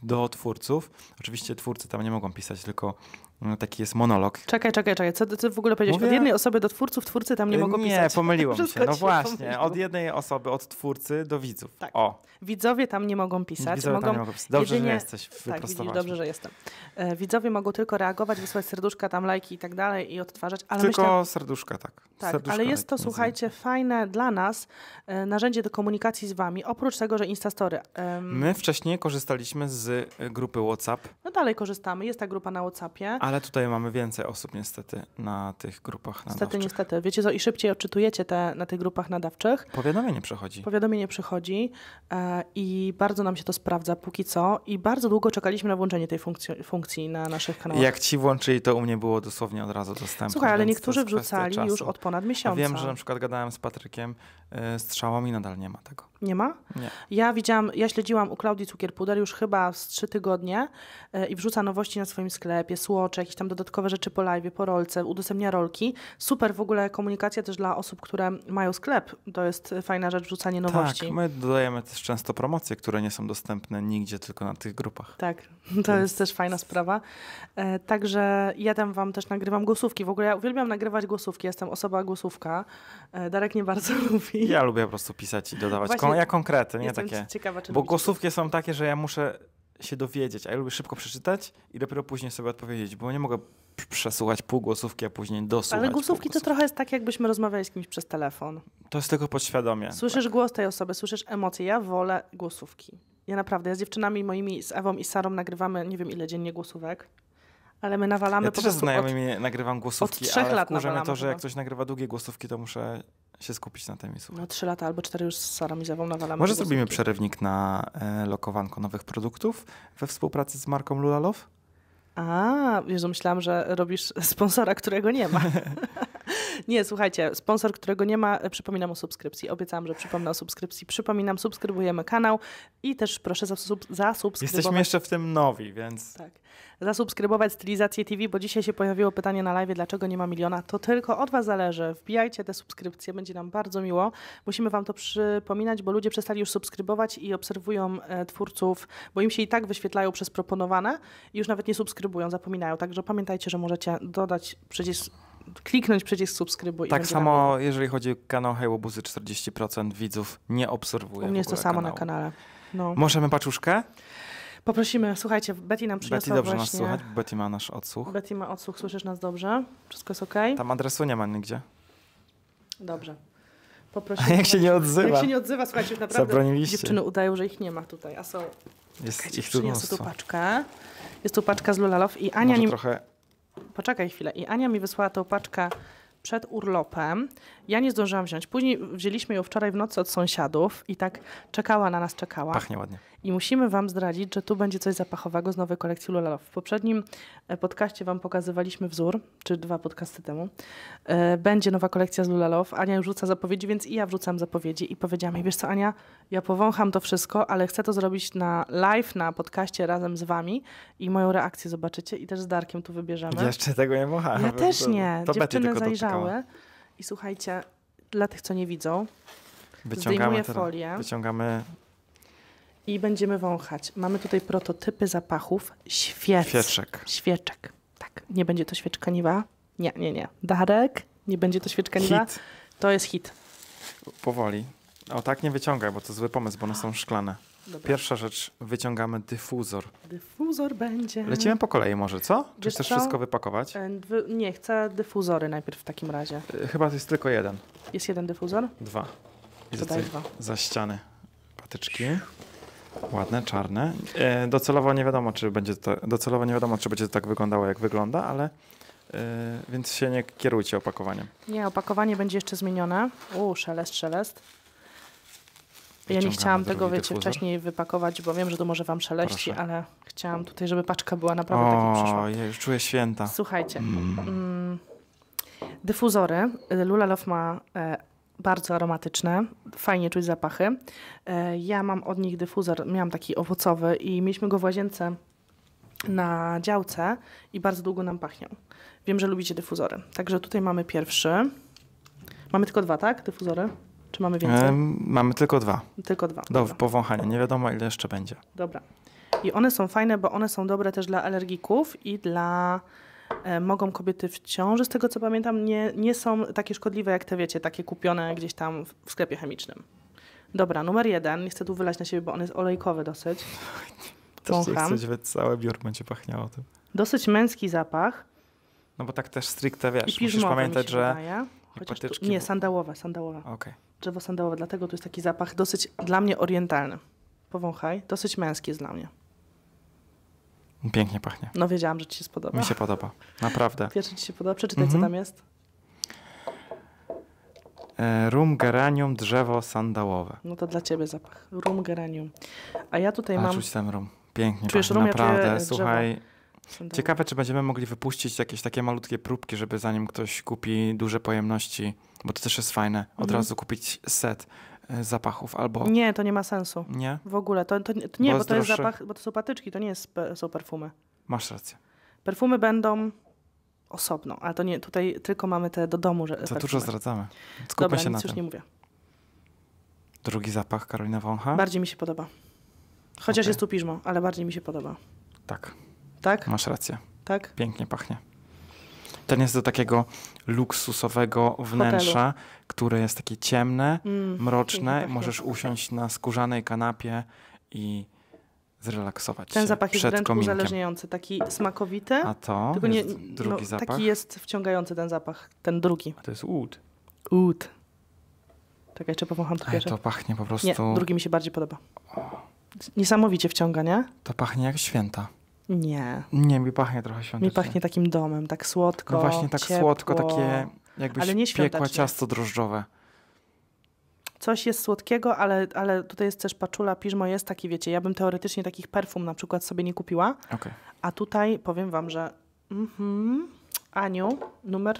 do twórców. Oczywiście twórcy tam nie mogą pisać, tylko no, taki jest monolog. Czekaj, czekaj, czekaj. Co ty w ogóle powiedziałeś? Mówię? Od jednej osoby do twórców, twórcy tam nie e, mogą nie, pisać. Nie, pomyliłem się. No właśnie, pomyliło. od jednej osoby, od twórcy do widzów. Tak. O. Widzowie tam nie mogą pisać. Widzowie mogą... Tam nie mogą pisać. Dobrze, jedynie... że jesteś. Tak, widzisz, dobrze, że jestem. E, widzowie mogą tylko reagować, wysłać serduszka, tam lajki i tak dalej i odtwarzać. Ale tylko myślę... serduszka, tak. Tak, serduszka, ale jest to, lajki, słuchajcie, fajne dla nas e, narzędzie do komunikacji z wami, oprócz tego, że Instastory. My wcześniej korzystaliśmy z grupy WhatsApp. No dalej korzystamy, jest ta grupa na WhatsAppie. Ale ale tutaj mamy więcej osób niestety na tych grupach nadawczych. Niestety, niestety. Wiecie co, i szybciej odczytujecie te na tych grupach nadawczych. Powiadomienie przychodzi. Powiadomienie przychodzi e, i bardzo nam się to sprawdza póki co i bardzo długo czekaliśmy na włączenie tej funkcji, funkcji na naszych kanałach. Jak ci włączyli, to u mnie było dosłownie od razu dostępne. Słuchaj, ale niektórzy wrzucali już od ponad miesiąca. A wiem, że na przykład gadałem z Patrykiem, E, strzałami nadal nie ma tego. Nie ma? Nie. Ja widziałam, ja śledziłam u Klaudii Cukierpuder już chyba z trzy tygodnie e, i wrzuca nowości na swoim sklepie, słocze, jakieś tam dodatkowe rzeczy po live, po rolce, udostępnia rolki. Super w ogóle komunikacja też dla osób, które mają sklep. To jest e, fajna rzecz, wrzucanie tak, nowości. Tak, my dodajemy też często promocje, które nie są dostępne nigdzie, tylko na tych grupach. Tak, to jest też fajna sprawa. także ja tam wam też nagrywam głosówki. W ogóle ja uwielbiam nagrywać głosówki, jestem osoba głosówka. Darek nie bardzo lubi ja lubię po prostu pisać i dodawać. Właśnie ja konkrety, nie takie. Ciekawa, Bo głosówki są takie, że ja muszę się dowiedzieć, a ja lubię szybko przeczytać i dopiero później sobie odpowiedzieć, bo nie mogę przesłuchać pół głosówki, a później dosłuchać. Ale głosówki to trochę jest tak, jakbyśmy rozmawiali z kimś przez telefon. To jest tylko podświadomie. Słyszysz tak. głos tej osoby, słyszysz emocje. Ja wolę głosówki. Ja naprawdę, ja z dziewczynami moimi, z Ewą i Sarą nagrywamy nie wiem ile dziennie głosówek ale my nawalamy ja po też znajomymi od, nagrywam głosówki, od ale lat wkurza mnie to, że jak ktoś nagrywa długie głosówki, to muszę się skupić na tym i słuchać. No trzy lata albo cztery już z Sarą nawalamy. Może zrobimy przerywnik na e, lokowanko nowych produktów we współpracy z marką Lulalow? A, już myślałam, że robisz sponsora, którego nie ma. Nie, słuchajcie, sponsor, którego nie ma, e, przypominam o subskrypcji. Obiecałam, że przypomnę o subskrypcji. Przypominam, subskrybujemy kanał i też proszę zasubskrybować. Jesteśmy jeszcze w tym nowi, więc... Tak. Zasubskrybować Stylizację TV, bo dzisiaj się pojawiło pytanie na live, dlaczego nie ma miliona. To tylko od was zależy. Wbijajcie te subskrypcje, będzie nam bardzo miło. Musimy wam to przypominać, bo ludzie przestali już subskrybować i obserwują e, twórców, bo im się i tak wyświetlają przez proponowane i już nawet nie subskrybują, zapominają. Także pamiętajcie, że możecie dodać przycisk kliknąć przycisk subskrybuj. Tak samo, jeżeli chodzi o kanał Hejłobuzy, 40% widzów nie obserwuje. U mnie jest to samo kanału. na kanale. No. Możemy paczuszkę? Poprosimy, słuchajcie, Betty nam przyniosła Betty dobrze właśnie... nas słuchać, Betty ma nasz odsłuch. Betty ma odsłuch, słyszysz nas dobrze? Wszystko jest ok? Tam adresu nie ma nigdzie. Dobrze. Poprosimy. A jak się nie odzywa? Jak się nie odzywa, słuchajcie, już naprawdę dziewczyny udają, że ich nie ma tutaj, a są... Jest Czekajcie, ich tu paczkę. Jest tu paczka z Lulalow i Ania... Może trochę Poczekaj chwilę. I Ania mi wysłała tą paczkę przed urlopem ja nie zdążyłam wziąć. Później wzięliśmy ją wczoraj w nocy od sąsiadów i tak czekała na nas, czekała. Pachnie ładnie. I musimy wam zdradzić, że tu będzie coś zapachowego z nowej kolekcji Lulalow. W poprzednim e, podcaście wam pokazywaliśmy wzór, czy dwa podcasty temu. E, będzie nowa kolekcja z Lulalow. Ania już rzuca zapowiedzi, więc i ja wrzucam zapowiedzi i powiedziałam jej, wiesz co Ania, ja powącham to wszystko, ale chcę to zrobić na live, na podcaście razem z wami i moją reakcję zobaczycie i też z Darkiem tu wybierzemy. Jeszcze tego nie wąchałem. Ja też nie. To Dziewczyny zajrzały. Doczekała. I słuchajcie, dla tych, co nie widzą, wyciągamy folię. Wyciągamy i będziemy wąchać. Mamy tutaj prototypy zapachów świec. Świeczek. Świeczek. Tak. Nie będzie to świeczka niwa. Nie, nie, nie. Darek, nie będzie to świeczka hit. To jest hit. Powoli. O tak nie wyciągaj, bo to zły pomysł, bo one są szklane. Dobra. Pierwsza rzecz, wyciągamy dyfuzor. Dyfuzor będzie. Lecimy po kolei może, co? Czy Wiesz chcesz co? wszystko wypakować? Nie, chcę dyfuzory najpierw w takim razie. Y, chyba to jest tylko jeden. Jest jeden dyfuzor? Dwa. To Tutaj dwa. Za ściany patyczki. Ładne, czarne. E, docelowo nie wiadomo, czy będzie to, docelowo nie wiadomo, czy będzie to tak wyglądało, jak wygląda, ale e, więc się nie kierujcie opakowaniem. Nie, opakowanie będzie jeszcze zmienione. U, szelest, szelest. Ja nie chciałam tego, wiecie, dyfuzor. wcześniej wypakować, bo wiem, że to może wam szeleści, Proszę. ale chciałam tutaj, żeby paczka była naprawdę o, tak przyszła. ja już czuję święta. Słuchajcie, mm. Mm, dyfuzory. Lula Love ma e, bardzo aromatyczne, fajnie czuć zapachy. E, ja mam od nich dyfuzor, miałam taki owocowy i mieliśmy go w łazience na działce i bardzo długo nam pachnie. Wiem, że lubicie dyfuzory. Także tutaj mamy pierwszy. Mamy tylko dwa, tak? Dyfuzory? Czy mamy więcej? Ym, mamy tylko dwa. Tylko dwa. Do dobra. powąchania. Nie wiadomo, ile jeszcze będzie. Dobra. I one są fajne, bo one są dobre też dla alergików i dla. E, mogą kobiety w ciąży, z tego co pamiętam, nie, nie są takie szkodliwe jak te, wiecie, takie kupione gdzieś tam w, w sklepie chemicznym. Dobra, numer jeden. Nie chcę tu wylać na siebie, bo on jest olejkowy dosyć. To nie chcę, żeby całe biur będzie pachniało tym. Dosyć męski zapach. No bo tak też stricte, wiesz, musisz pamiętać, że... Wydaje, Nie, sandałowe, sandałowe. Okej. Okay drzewo sandałowe, dlatego tu jest taki zapach dosyć dla mnie orientalny. Powąchaj, dosyć męski jest dla mnie. Pięknie pachnie. No wiedziałam, że ci się spodoba. Mi się podoba, naprawdę. Wiesz, ci się podoba? Przeczytaj, co mhm. tam jest. E, rum, geranium, drzewo sandałowe. No to dla ciebie zapach. Rum, geranium. A ja tutaj A, mam... Czuć ten rum. Pięknie Czujesz pachnie, rum, naprawdę. Słuchaj, drzewo. Ciekawe, czy będziemy mogli wypuścić jakieś takie malutkie próbki, żeby zanim ktoś kupi duże pojemności, bo to też jest fajne, od mhm. razu kupić set e, zapachów albo... Nie, to nie ma sensu. Nie? W ogóle. To, to, to nie, bo, bo to jest zapach, bo to są patyczki, to nie jest, są perfumy. Masz rację. Perfumy będą osobno, ale to nie, tutaj tylko mamy te do domu. Że to perfumy. dużo zdradzamy. Skupmy Dobra, się nic na już tym. nie mówię. Drugi zapach Karolina Wącha? Bardziej mi się podoba. Chociaż okay. jest tu piżmo, ale bardziej mi się podoba. Tak. Tak? Masz rację. Tak? Pięknie pachnie. Ten jest do takiego luksusowego wnętrza, Hotelu. które jest takie ciemne, mm, mroczne. Możesz usiąść na skórzanej kanapie i zrelaksować Ten się zapach jest wręcz uzależniający, taki smakowity. A to tylko nie, drugi no, zapach? Taki jest wciągający ten zapach, ten drugi. A to jest oud. Oud. Tak, jeszcze powącham tu e, To pachnie po prostu... Nie, drugi mi się bardziej podoba. Niesamowicie wciąga, nie? To pachnie jak święta. Nie. Nie, mi pachnie trochę świątecznie. Mi pachnie takim domem, tak słodko. No właśnie, tak ciepło, słodko, takie jakbyś ale nie piekła ciasto drożdżowe. Coś jest słodkiego, ale, ale tutaj jest też paczula, piżmo jest taki, wiecie, ja bym teoretycznie takich perfum na przykład sobie nie kupiła. Okay. A tutaj powiem wam, że mhm, Aniu, numer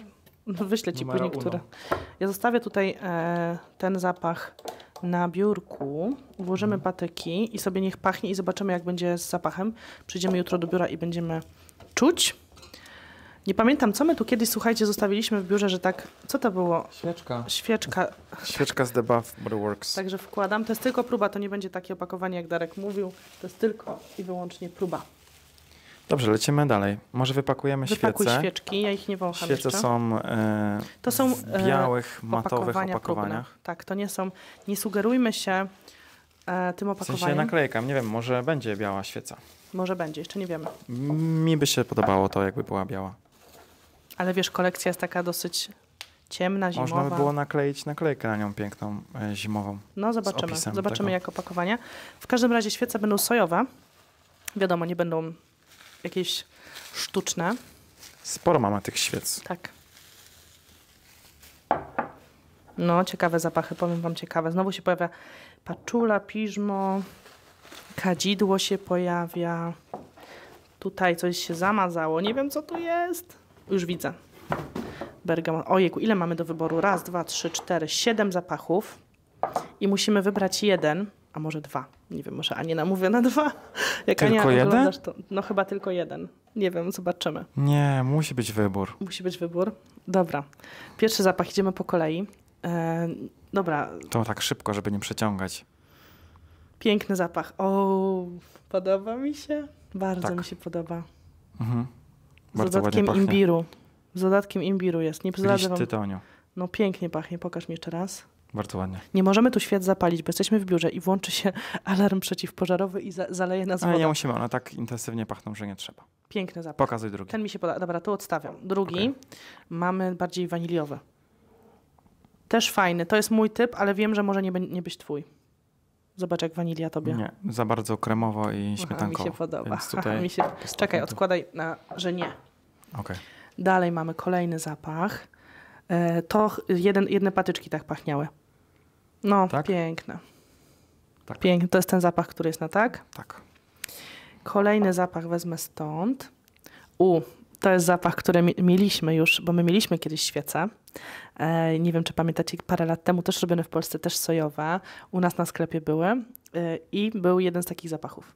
no, wyślę ci Numero później, uno. które. Ja zostawię tutaj e, ten zapach na biurku, włożymy mhm. patyki i sobie niech pachnie i zobaczymy, jak będzie z zapachem. Przyjdziemy jutro do biura i będziemy czuć. Nie pamiętam, co my tu kiedyś, słuchajcie, zostawiliśmy w biurze, że tak, co to było? Świeczka. Świeczka. Świeczka z debuff brewworks. Works. Także wkładam. To jest tylko próba, to nie będzie takie opakowanie, jak Darek mówił. To jest tylko i wyłącznie próba. Dobrze, lecimy dalej. Może wypakujemy Wypakuj świece. świeczki, ja ich nie wącham Świece jeszcze. są e, to są w e, białych, e, matowych opakowaniach. Próbne. Tak, to nie są, nie sugerujmy się e, tym opakowaniem. W sensie naklejkam, nie wiem, może będzie biała świeca. Może będzie, jeszcze nie wiemy. Mi by się podobało to, jakby była biała. Ale wiesz, kolekcja jest taka dosyć ciemna, zimowa. Można by było nakleić naklejkę na nią piękną, e, zimową. No zobaczymy, zobaczymy tego. jak opakowania. W każdym razie świece będą sojowe. Wiadomo, nie będą jakieś sztuczne. Sporo mamy tych świec. Tak. No, ciekawe zapachy, powiem Wam ciekawe. Znowu się pojawia paczula, piżmo, kadzidło się pojawia. Tutaj coś się zamazało. Nie wiem, co to jest. Już widzę. Bergamot. Ojejku, ile mamy do wyboru? Raz, dwa, trzy, cztery, siedem zapachów. I musimy wybrać jeden a może dwa. Nie wiem, może Anię namówię na dwa. Jak tylko Ania jeden? To, no chyba tylko jeden. Nie wiem, zobaczymy. Nie, musi być wybór. Musi być wybór. Dobra. Pierwszy zapach, idziemy po kolei. E, dobra. To tak szybko, żeby nie przeciągać. Piękny zapach. O, podoba mi się. Bardzo tak. mi się podoba. Mhm. Bardzo Z dodatkiem imbiru. Z dodatkiem imbiru jest. Nie Liść tytoniu. No pięknie pachnie. Pokaż mi jeszcze raz. Bardzo ładnie. Nie możemy tu świat zapalić, bo jesteśmy w biurze i włączy się alarm przeciwpożarowy i za zaleje nas wodą. Ale nie musimy, one tak intensywnie pachną, że nie trzeba. Piękny zapach. Pokazuj drugi. Ten mi się poda, Dobra, To odstawiam. Drugi okay. mamy bardziej waniliowy. Też fajny. To jest mój typ, ale wiem, że może nie, nie być twój. Zobacz, jak wanilia tobie. Nie, za bardzo kremowo i śmietankowo. Aha, mi się podoba. Tutaj... mi się... Czekaj, odkładaj na, że nie. Okay. Dalej mamy kolejny zapach. E, to jedne patyczki tak pachniały. No, tak? piękne. Tak. Piękne. To jest ten zapach, który jest na tak? Tak. Kolejny zapach wezmę stąd. U, to jest zapach, który mieliśmy już, bo my mieliśmy kiedyś świece. E, nie wiem, czy pamiętacie, parę lat temu też robione w Polsce, też sojowe. U nas na sklepie były e, i był jeden z takich zapachów.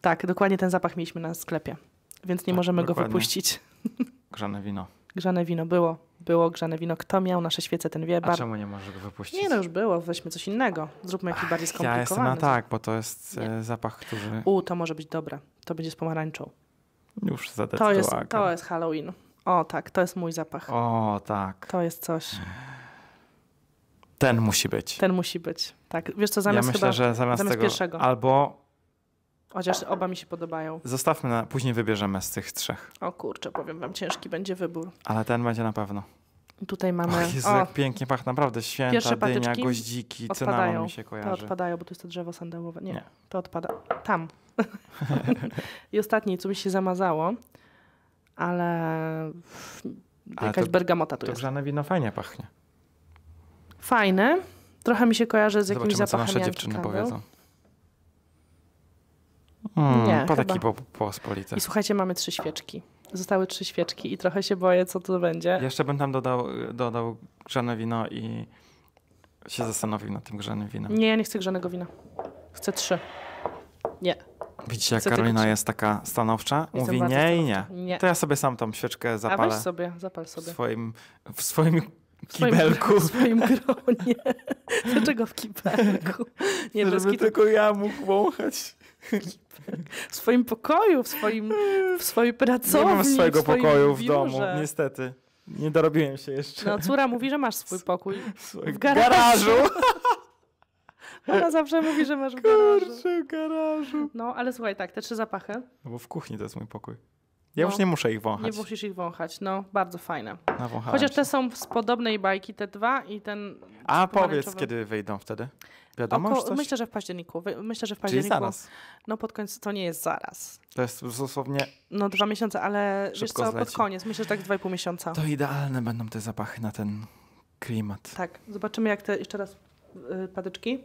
Tak, dokładnie ten zapach mieliśmy na sklepie, więc nie tak, możemy dokładnie. go wypuścić. Grzane wino. Grzane wino było, było grzane wino. Kto miał nasze świece, ten wie. Bar... A czemu nie możesz go wypuścić? Nie, no już było, weźmy coś innego. Zróbmy jakiś bardziej skomplikowany. Ja jestem na tak, bo to jest e, nie. zapach, który... U, to może być dobre. To będzie z pomarańczą. Już zadecydowałem. To jest, to jest Halloween. O tak, to jest mój zapach. O tak. To jest coś. Ten musi być. Ten musi być. Tak, wiesz co, zamiast ja myślę, chyba, że zamiast, zamiast tego, pierwszego. Albo Chociaż oba mi się podobają. Zostawmy, na, później wybierzemy z tych trzech. O kurczę, powiem wam, ciężki będzie wybór. Ale ten będzie na pewno. Tutaj mamy... Jezu, o. jak pięknie pach, naprawdę. Święta, Pierwsze dynia, goździki, odpadają. cynamon mi się kojarzy. Te odpadają, bo to jest to drzewo sandałowe. Nie, Nie. to odpada. Tam. I ostatnie, co mi się zamazało, ale, ale jakaś to, bergamota tu to jest. To grzane wino fajnie pachnie. Fajne. Trochę mi się kojarzy z jakimś Zobaczymy, zapachem co nasze dziewczyny powiedzą. Mm, nie, po taki po, I słuchajcie, mamy trzy świeczki. Zostały trzy świeczki i trochę się boję, co to będzie. Jeszcze bym tam dodał, dodał grzane wino i się zastanowił nad tym grzanym winem. Nie, ja nie chcę grzanego wina. Chcę trzy. Nie. Widzicie, jak Karolina jest taka stanowcza? Jestem mówi nie i nie. nie. To ja sobie sam tą świeczkę zapalę. A weź sobie, zapal sobie. W swoim, w swoim kibelku. W swoim, w swoim gronie. Dlaczego w kibelku? Nie, Żeby tylko ja mógł wąchać. W swoim pokoju, w, swoim, w swojej pracowni. Nie mam swojego w pokoju w domu, biurze. niestety. Nie dorobiłem się jeszcze. No, córa mówi, że masz swój pokój. W garażu. garażu. Ona zawsze mówi, że masz w garażu. Kurczę, garażu. No, ale słuchaj, tak, te trzy zapachy. No bo w kuchni to jest mój pokój. Ja no, już nie muszę ich wąchać. Nie musisz ich wąchać, no bardzo fajne. Nawąchałem Chociaż te są z podobnej bajki, te dwa i ten. A powiedz, kiedy wyjdą wtedy? Wiadomo Oko, już coś? Myślę, że w październiku. Myślę, że w październiku. Czyli zaraz. No pod koniec to nie jest zaraz. To jest dosłownie. No dwa miesiące, ale Szybko wiesz co, zleci. pod koniec. Myślę, że tak dwa i pół miesiąca. To idealne będą te zapachy na ten klimat. Tak, zobaczymy jak te jeszcze raz yy, patyczki.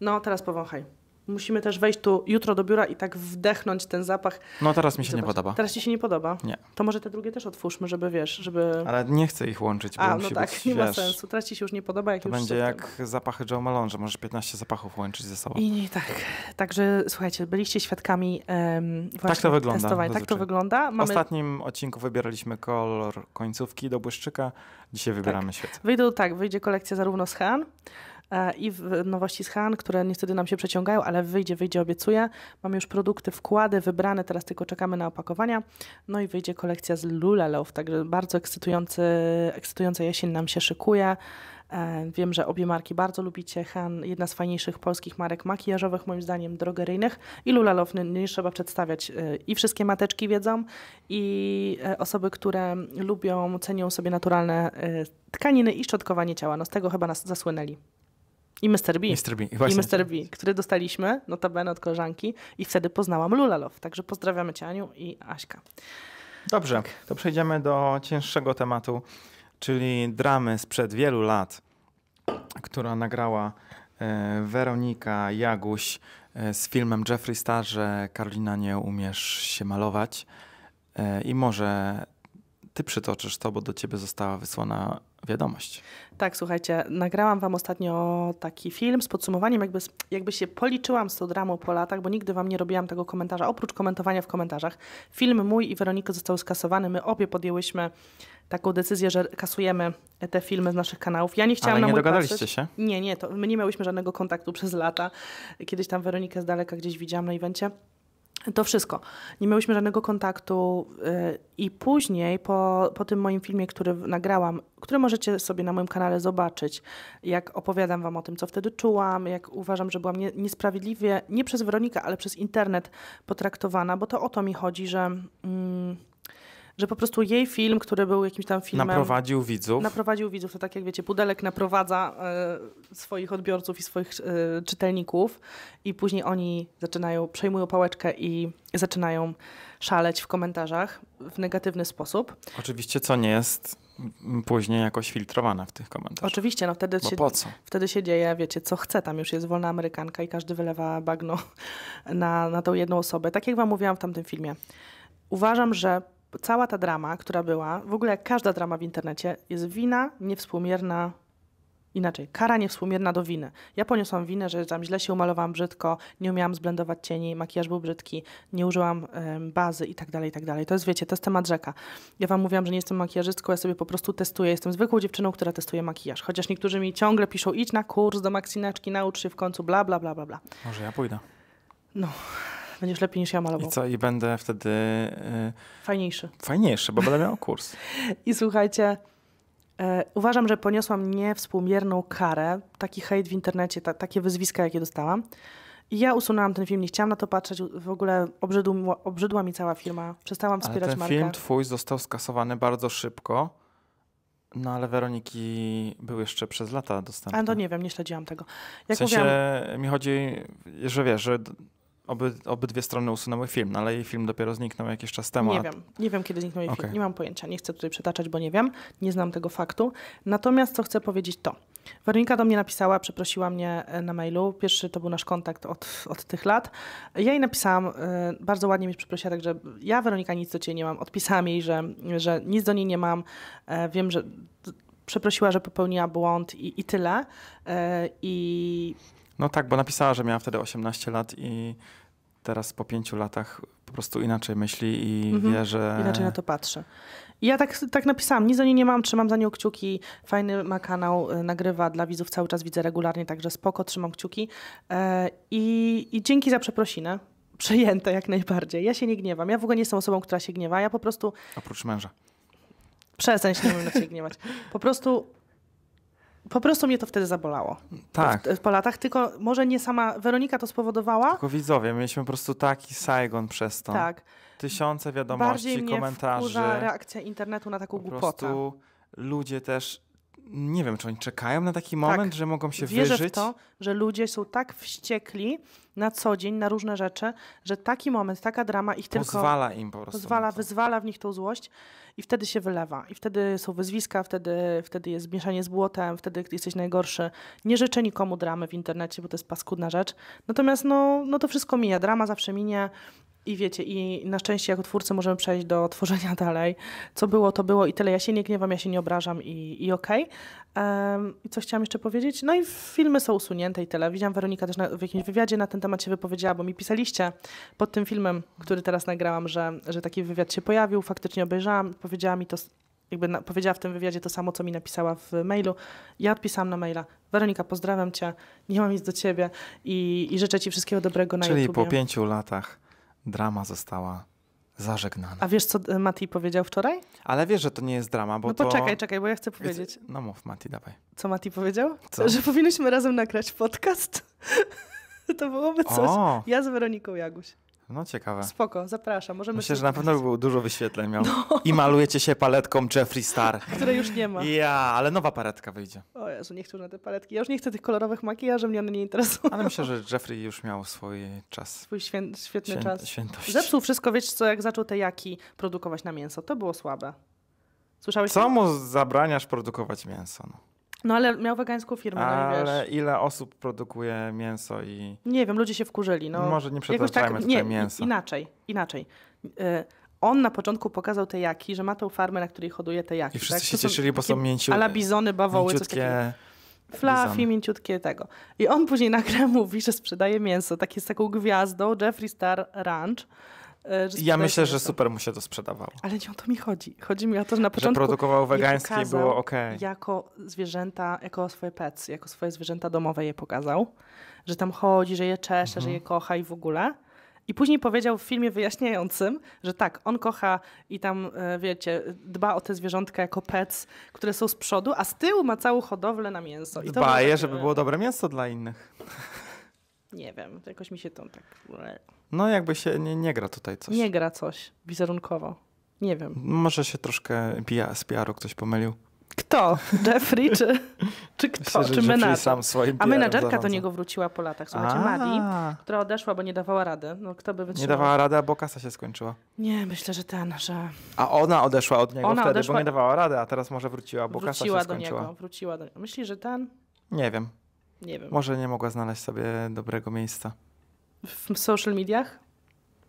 No teraz powąchaj. Musimy też wejść tu jutro do biura i tak wdechnąć ten zapach. No teraz mi się Zobacz. nie podoba. Teraz ci się nie podoba? Nie. To może te drugie też otwórzmy, żeby wiesz, żeby... Ale nie chcę ich łączyć, bo A, no tak, być, nie wiesz, ma sensu. Teraz ci się już nie podoba. Jak to będzie jak zapachy Joe Malone, że możesz 15 zapachów łączyć ze sobą. I nie, tak. Także słuchajcie, byliście świadkami um, właśnie tak to wygląda, testowań. Tak to wygląda. Mamy... W ostatnim odcinku wybieraliśmy kolor końcówki do błyszczyka. Dzisiaj wybieramy tak. świat. Wyjdą, tak, wyjdzie kolekcja zarówno z Han, e E, i nowości z Han, które niestety nam się przeciągają, ale wyjdzie, wyjdzie, obiecuję. Mam już produkty, wkłady wybrane, teraz tylko czekamy na opakowania. No i wyjdzie kolekcja z Lulelów, także bardzo ekscytujący, ekscytująca jesień nam się szykuje. E, wiem, że obie marki bardzo lubicie. Han, jedna z fajniejszych polskich marek makijażowych, moim zdaniem drogeryjnych. I Lulalow nie, nie trzeba przedstawiać. E, I wszystkie mateczki wiedzą, i osoby, które lubią, cenią sobie naturalne tkaniny i szczotkowanie ciała. No z tego chyba nas zasłynęli. I Mr. B. Mr. B. I Mr. B, który dostaliśmy, notabene od koleżanki i wtedy poznałam Lulalow. Także pozdrawiamy Cię Aniu i Aśka. Dobrze, tak. to przejdziemy do cięższego tematu, czyli dramy sprzed wielu lat, która nagrała e, Weronika Jaguś e, z filmem Jeffrey Star, że Karolina nie umiesz się malować e, i może ty przytoczysz to, bo do ciebie została wysłana wiadomość. Tak, słuchajcie, nagrałam wam ostatnio taki film z podsumowaniem, jakby, jakby się policzyłam z tą dramą po latach, bo nigdy wam nie robiłam tego komentarza, oprócz komentowania w komentarzach. Film mój i Weroniki został skasowany, my obie podjęłyśmy taką decyzję, że kasujemy te filmy z naszych kanałów. Ja nie chciałam Ale nie na dogadaliście patrzeć. się? Nie, nie, to my nie miałyśmy żadnego kontaktu przez lata. Kiedyś tam Weronikę z daleka gdzieś widziałam na evencie. To wszystko. Nie miałyśmy żadnego kontaktu y, i później po, po tym moim filmie, który nagrałam, który możecie sobie na moim kanale zobaczyć, jak opowiadam wam o tym, co wtedy czułam, jak uważam, że byłam nie, niesprawiedliwie, nie przez Weronika, ale przez internet potraktowana, bo to o to mi chodzi, że... Mm, że po prostu jej film, który był jakimś tam filmem... Naprowadził widzów. Naprowadził widzów. To tak jak wiecie, Pudelek naprowadza y, swoich odbiorców i swoich y, czytelników i później oni zaczynają, przejmują pałeczkę i zaczynają szaleć w komentarzach w negatywny sposób. Oczywiście, co nie jest później jakoś filtrowane w tych komentarzach. Oczywiście, no wtedy się, po co? wtedy się dzieje, wiecie, co chce, tam już jest wolna amerykanka i każdy wylewa bagno na, na tą jedną osobę. Tak jak wam mówiłam w tamtym filmie. Uważam, że cała ta drama, która była, w ogóle jak każda drama w internecie, jest wina niewspółmierna inaczej, kara niewspółmierna do winy. Ja poniosłam winę, że tam źle się umalowałam brzydko, nie umiałam zblendować cieni, makijaż był brzydki, nie użyłam ym, bazy i tak dalej, i tak dalej. To jest, wiecie, to jest temat rzeka. Ja wam mówiłam, że nie jestem makijażystką, ja sobie po prostu testuję. Jestem zwykłą dziewczyną, która testuje makijaż. Chociaż niektórzy mi ciągle piszą, idź na kurs do maksineczki, naucz się w końcu, bla, bla, bla, bla, bla. Może ja pójdę. No, Będziesz lepiej niż ja malował. I co? I będę wtedy... Yy, fajniejszy. Fajniejszy, bo będę miał kurs. I słuchajcie, yy, uważam, że poniosłam niewspółmierną karę, taki hejt w internecie, ta, takie wyzwiska, jakie dostałam. I ja usunęłam ten film, nie chciałam na to patrzeć, w ogóle obrzydł, obrzydła mi cała firma, przestałam wspierać ale ten markę. film twój został skasowany bardzo szybko. No ale Weroniki były jeszcze przez lata dostępne. A to no nie wiem, nie śledziłam tego. Jak w sensie, mówiłam... mi chodzi, że wiesz, że oby, obydwie strony usunęły film, no ale jej film dopiero zniknął jakiś czas temu. Nie wiem, nie wiem kiedy zniknął jej okay. film, nie mam pojęcia, nie chcę tutaj przetaczać, bo nie wiem, nie znam tego faktu. Natomiast co chcę powiedzieć to. Weronika do mnie napisała, przeprosiła mnie e, na mailu. Pierwszy to był nasz kontakt od, od tych lat. Ja jej napisałam, e, bardzo ładnie mi przeprosiła, także ja, Weronika, nic do ciebie nie mam. Odpisałam jej, że, że nic do niej nie mam. E, wiem, że przeprosiła, że popełniła błąd i, i tyle. I no tak, bo napisała, że miała wtedy 18 lat i teraz po pięciu latach po prostu inaczej myśli i mhm. wie, że... Inaczej na to patrzy. ja tak, tak napisałam, nic o nie nie mam, trzymam za nią kciuki. Fajny ma kanał, y, nagrywa dla widzów, cały czas widzę regularnie, także spoko, trzymam kciuki. E, i, I dzięki za przeprosinę. Przejęte jak najbardziej. Ja się nie gniewam. Ja w ogóle nie jestem osobą, która się gniewa. Ja po prostu... Oprócz męża. Przestań się nie na się gniewać. Po prostu po prostu mnie to wtedy zabolało. Tak. W, po latach, tylko może nie sama Weronika to spowodowała. Tylko widzowie, mieliśmy po prostu taki Saigon przez to. Tak. Tysiące wiadomości, Bardziej komentarzy. Bardziej reakcja internetu na taką po głupotę. Prostu ludzie też nie wiem, czy oni czekają na taki tak. moment, tak. że mogą się Wierzę wyżyć. Wierzę w to, że ludzie są tak wściekli na co dzień, na różne rzeczy, że taki moment, taka drama ich pozwala tylko... Pozwala im po prostu. Pozwala, wyzwala w nich tą złość i wtedy się wylewa. I wtedy są wyzwiska, wtedy, wtedy jest mieszanie z błotem, wtedy jesteś najgorszy. Nie życzę nikomu dramy w internecie, bo to jest paskudna rzecz. Natomiast no, no to wszystko mija. Drama zawsze minie. I wiecie, i na szczęście jako twórcy możemy przejść do tworzenia dalej. Co było, to było i tyle. Ja się nie gniewam, ja się nie obrażam i, i okej. Okay. Um, I co chciałam jeszcze powiedzieć? No i filmy są usunięte i tyle. Widziałam Weronika też na, w jakimś wywiadzie na ten temat się wypowiedziała, bo mi pisaliście pod tym filmem, który teraz nagrałam, że, że taki wywiad się pojawił. Faktycznie obejrzałam, powiedziała mi to jakby na, powiedziała w tym wywiadzie to samo, co mi napisała w mailu. Ja odpisałam na maila. Weronika, pozdrawiam cię, nie mam nic do ciebie i, i życzę ci wszystkiego dobrego na Czyli YouTubie. po pięciu latach drama została zażegnana. A wiesz, co e, Mati powiedział wczoraj? Ale wiesz, że to nie jest drama, bo No poczekaj, to... czekaj, bo ja chcę powiedzieć. Jest... No mów, Mati, dawaj. Co Mati powiedział? Co? Że powinniśmy razem nagrać podcast. to byłoby coś. O! Ja z Weroniką Jaguś. No ciekawe. Spoko, zapraszam. Możemy Myślę, że na pewno by było dużo wyświetleń miał. No. I malujecie się paletką Jeffree Star. Której już nie ma. Ja, ale nowa paletka wyjdzie. O Jezu, nie chcę na te paletki. Ja już nie chcę tych kolorowych makijaży, mnie one nie interesują. Ale myślę, że Jeffrey już miał swój czas. Swój świę świetny Świę czas. Świętość. Zepsuł wszystko, wiesz co, jak zaczął te jaki produkować na mięso. To było słabe. Słyszałeś? Co mu zabraniasz produkować mięso? No. No ale miał wegańską firmę, ale no i wiesz. ile osób produkuje mięso i... Nie wiem, ludzie się wkurzyli. No, Może nie przetraczajmy tak, nie, mięsa. Inaczej, inaczej. Yy, on na początku pokazał te jaki, że ma tą farmę, na której hoduje te jaki. I wszyscy tak? się cieszyli, bo są mięciutkie. Ale bizony, bawoły, mięciutkie... coś Fluffy, mięciutkie tego. I on później nagle mówi, że sprzedaje mięso, takie z taką gwiazdą, Jeffree Star Ranch. E, ja myślę, że to. super mu się to sprzedawało. Ale nie o to mi chodzi. Chodzi mi o to, że na początku. Że produkował wegańskie i było ok. Jako zwierzęta, jako swoje pets, jako swoje zwierzęta domowe je pokazał. Że tam chodzi, że je czesze, mhm. że je kocha i w ogóle. I później powiedział w filmie wyjaśniającym, że tak, on kocha i tam, e, wiecie, dba o te zwierzątka jako pets, które są z przodu, a z tyłu ma całą hodowlę na mięso. I Dbaje, żeby było dobre mięso dla innych. Nie wiem, jakoś mi się to tak... No jakby się nie, nie gra tutaj coś. Nie gra coś wizerunkowo. Nie wiem. Może się troszkę PR, z PR-u ktoś pomylił. Kto? Jeffrey czy, czy kto? Myślę, czy menadżer? Sam swoim A menadżerka do niego wróciła po latach. Słuchajcie, Madi, która odeszła, bo nie dawała rady. No, kto by wytrzymał? Nie dawała rady, bo kasa się skończyła. Nie, myślę, że ten, że... A ona odeszła od niego ona wtedy, odeszła... bo nie dawała rady, a teraz może wróciła, bo wróciła kasa się skończyła. niego, wróciła do niego. Myśli, że ten? Nie wiem. Nie wiem. Może nie mogła znaleźć sobie dobrego miejsca w social mediach?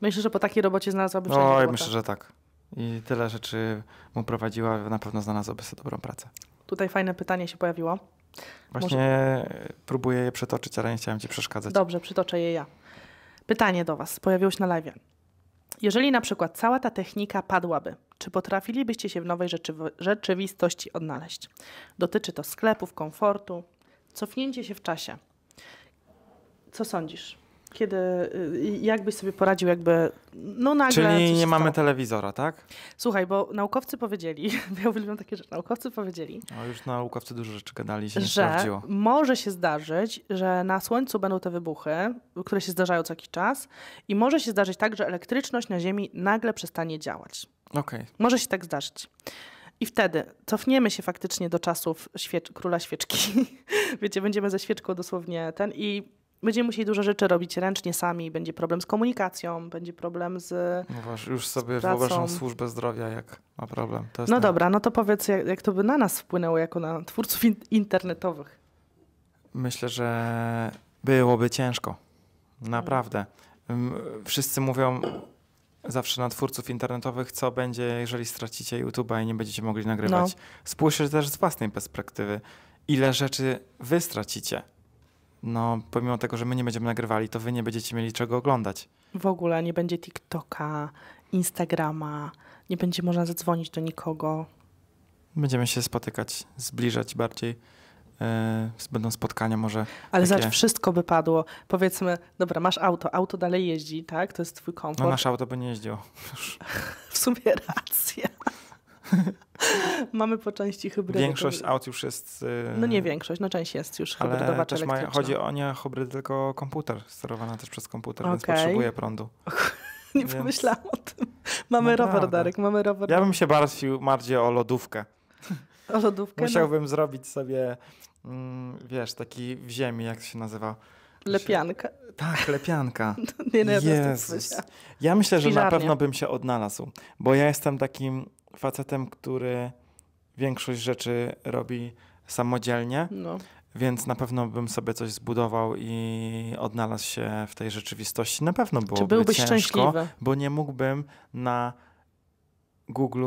Myślę, że po takiej robocie znalazłaby wszędzie Oj, myślę, że tak. I tyle rzeczy mu prowadziła, na pewno znalazłaby sobie dobrą pracę. Tutaj fajne pytanie się pojawiło. Właśnie Może... próbuję je przetoczyć, ale nie chciałem ci przeszkadzać. Dobrze, przytoczę je ja. Pytanie do was, pojawiło się na live. Jeżeli na przykład cała ta technika padłaby, czy potrafilibyście się w nowej rzeczywistości odnaleźć? Dotyczy to sklepów, komfortu, cofnięcie się w czasie. Co sądzisz? Kiedy, y, jak byś sobie poradził jakby, no nagle... Czyli nie mamy telewizora, tak? Słuchaj, bo naukowcy powiedzieli, ja uwielbiam takie rzeczy, naukowcy powiedzieli... No już naukowcy dużo rzeczy gadali, się nie że sprawdziło. może się zdarzyć, że na Słońcu będą te wybuchy, które się zdarzają co jakiś czas i może się zdarzyć tak, że elektryczność na Ziemi nagle przestanie działać. Okay. Może się tak zdarzyć. I wtedy cofniemy się faktycznie do czasów świecz, króla świeczki. Wiecie, będziemy ze świeczką dosłownie ten i Będziemy musieli dużo rzeczy robić ręcznie sami, będzie problem z komunikacją, będzie problem z. No już sobie wyobrażam służbę zdrowia, jak ma problem. no ten... dobra, no to powiedz, jak, jak to by na nas wpłynęło, jako na twórców in internetowych? Myślę, że byłoby ciężko. Naprawdę. Wszyscy mówią zawsze na twórców internetowych, co będzie, jeżeli stracicie YouTube'a i nie będziecie mogli nagrywać. No. Spójrzcie też z własnej perspektywy, ile rzeczy wy stracicie no pomimo tego, że my nie będziemy nagrywali, to wy nie będziecie mieli czego oglądać. W ogóle nie będzie TikToka, Instagrama, nie będzie można zadzwonić do nikogo. Będziemy się spotykać, zbliżać bardziej. Yy, będą spotkania może. Ale takie... wszystko by padło. Powiedzmy, dobra, masz auto, auto dalej jeździ, tak? To jest twój komfort. No nasze auto by nie jeździło. w sumie racja. Mamy po części hybrydy. Większość aut już jest... Y, no nie większość, no część jest już ale hybrydowa też ma, Chodzi o nie hybrydy, tylko komputer, sterowana też przez komputer, okay. więc potrzebuje prądu. nie więc... pomyślałam o tym. Mamy Naprawdę. No rower, Darek, mamy rower. Ja bym się martwił bardziej o lodówkę. O lodówkę? No. Musiałbym no. zrobić sobie, mm, wiesz, taki w ziemi, jak to się nazywa. Lepianka. Tak, lepianka. nie, nie, no tak Jezus. Ja myślę, że na pewno bym się odnalazł, bo ja jestem takim facetem, który większość rzeczy robi samodzielnie. No. Więc na pewno bym sobie coś zbudował i odnalazł się w tej rzeczywistości. Na pewno byłoby ciężko, szczęśliwy? bo nie mógłbym na Google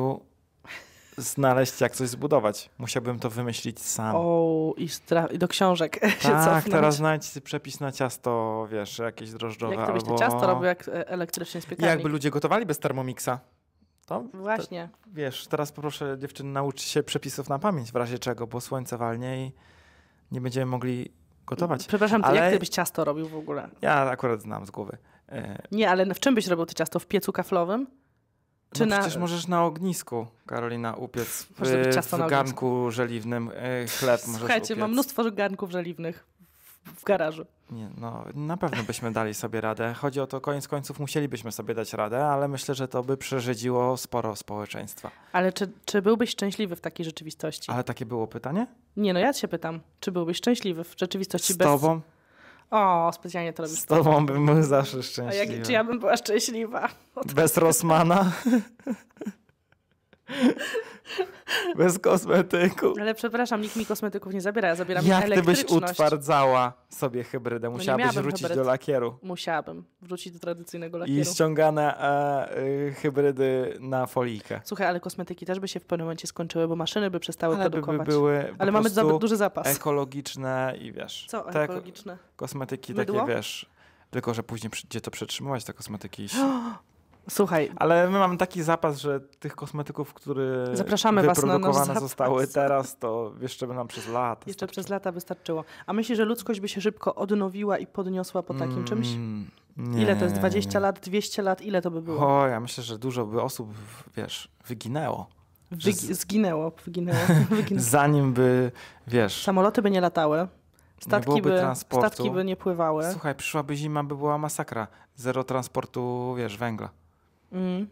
znaleźć, jak coś zbudować. Musiałbym to wymyślić sam. O, i, stra- i do książek tak, teraz znajdź przepis na ciasto, wiesz, jakieś drożdżowe. Jak to byś albo... ciasto robił jak e, elektrycznie z Jakby ludzie gotowali bez Thermomixa. No, Właśnie. wiesz, teraz poproszę dziewczyn, nauczyć się przepisów na pamięć w razie czego, bo słońce walnie i nie będziemy mogli gotować. Mm, przepraszam, ale... jak ty byś ciasto robił w ogóle? Ja akurat znam z głowy. E... Nie, ale w czym byś robił to ciasto? W piecu kaflowym? No Czy no na... przecież możesz na ognisku, Karolina, upiec. W, w garnku żeliwnym e, chleb Słuchajcie, możesz Słuchajcie, mam mnóstwo garnków żeliwnych w garażu. Nie, no, na pewno byśmy dali sobie radę. Chodzi o to, koniec końców musielibyśmy sobie dać radę, ale myślę, że to by przerzedziło sporo społeczeństwa. Ale czy, czy byłbyś szczęśliwy w takiej rzeczywistości? Ale takie było pytanie? Nie, no ja się pytam. Czy byłbyś szczęśliwy w rzeczywistości Z bez... tobą? O, specjalnie to robisz. Z tobą bym był zawsze szczęśliwy. A jak, czy ja bym była szczęśliwa? Bez Rosmana? Bez kosmetyku. Ale przepraszam, nikt mi kosmetyków nie zabiera, ja zabieram Jak elektryczność. byś utwardzała sobie hybrydę? No Musiałabyś no wrócić hybryd. do lakieru. Musiałabym wrócić do tradycyjnego lakieru. I ściągane e, y, hybrydy na folijkę. Słuchaj, ale kosmetyki też by się w pewnym momencie skończyły, bo maszyny by przestały ale produkować. By były ale mamy za, duży zapas. Ekologiczne i wiesz. Co ekologiczne? kosmetyki Mydło? takie, wiesz... Tylko, że później gdzie to przetrzymywać, te kosmetyki? Słuchaj. Ale my mamy taki zapas, że tych kosmetyków, które Zapraszamy wyprodukowane zostały teraz, to jeszcze by nam przez lata. Jeszcze przez lata wystarczyło. A myślisz, że ludzkość by się szybko odnowiła i podniosła po takim mm, czymś? Nie, ile to jest? 20 nie, nie. lat, 200 lat? Ile to by było? O, ja myślę, że dużo by osób, wiesz, wyginęło. zginęło, wyginęło. wyginęło. Zanim by, wiesz... Samoloty by nie latały. Statki, by, transportu. statki by nie pływały. Słuchaj, przyszłaby zima, by była masakra. Zero transportu, wiesz, węgla. Mm.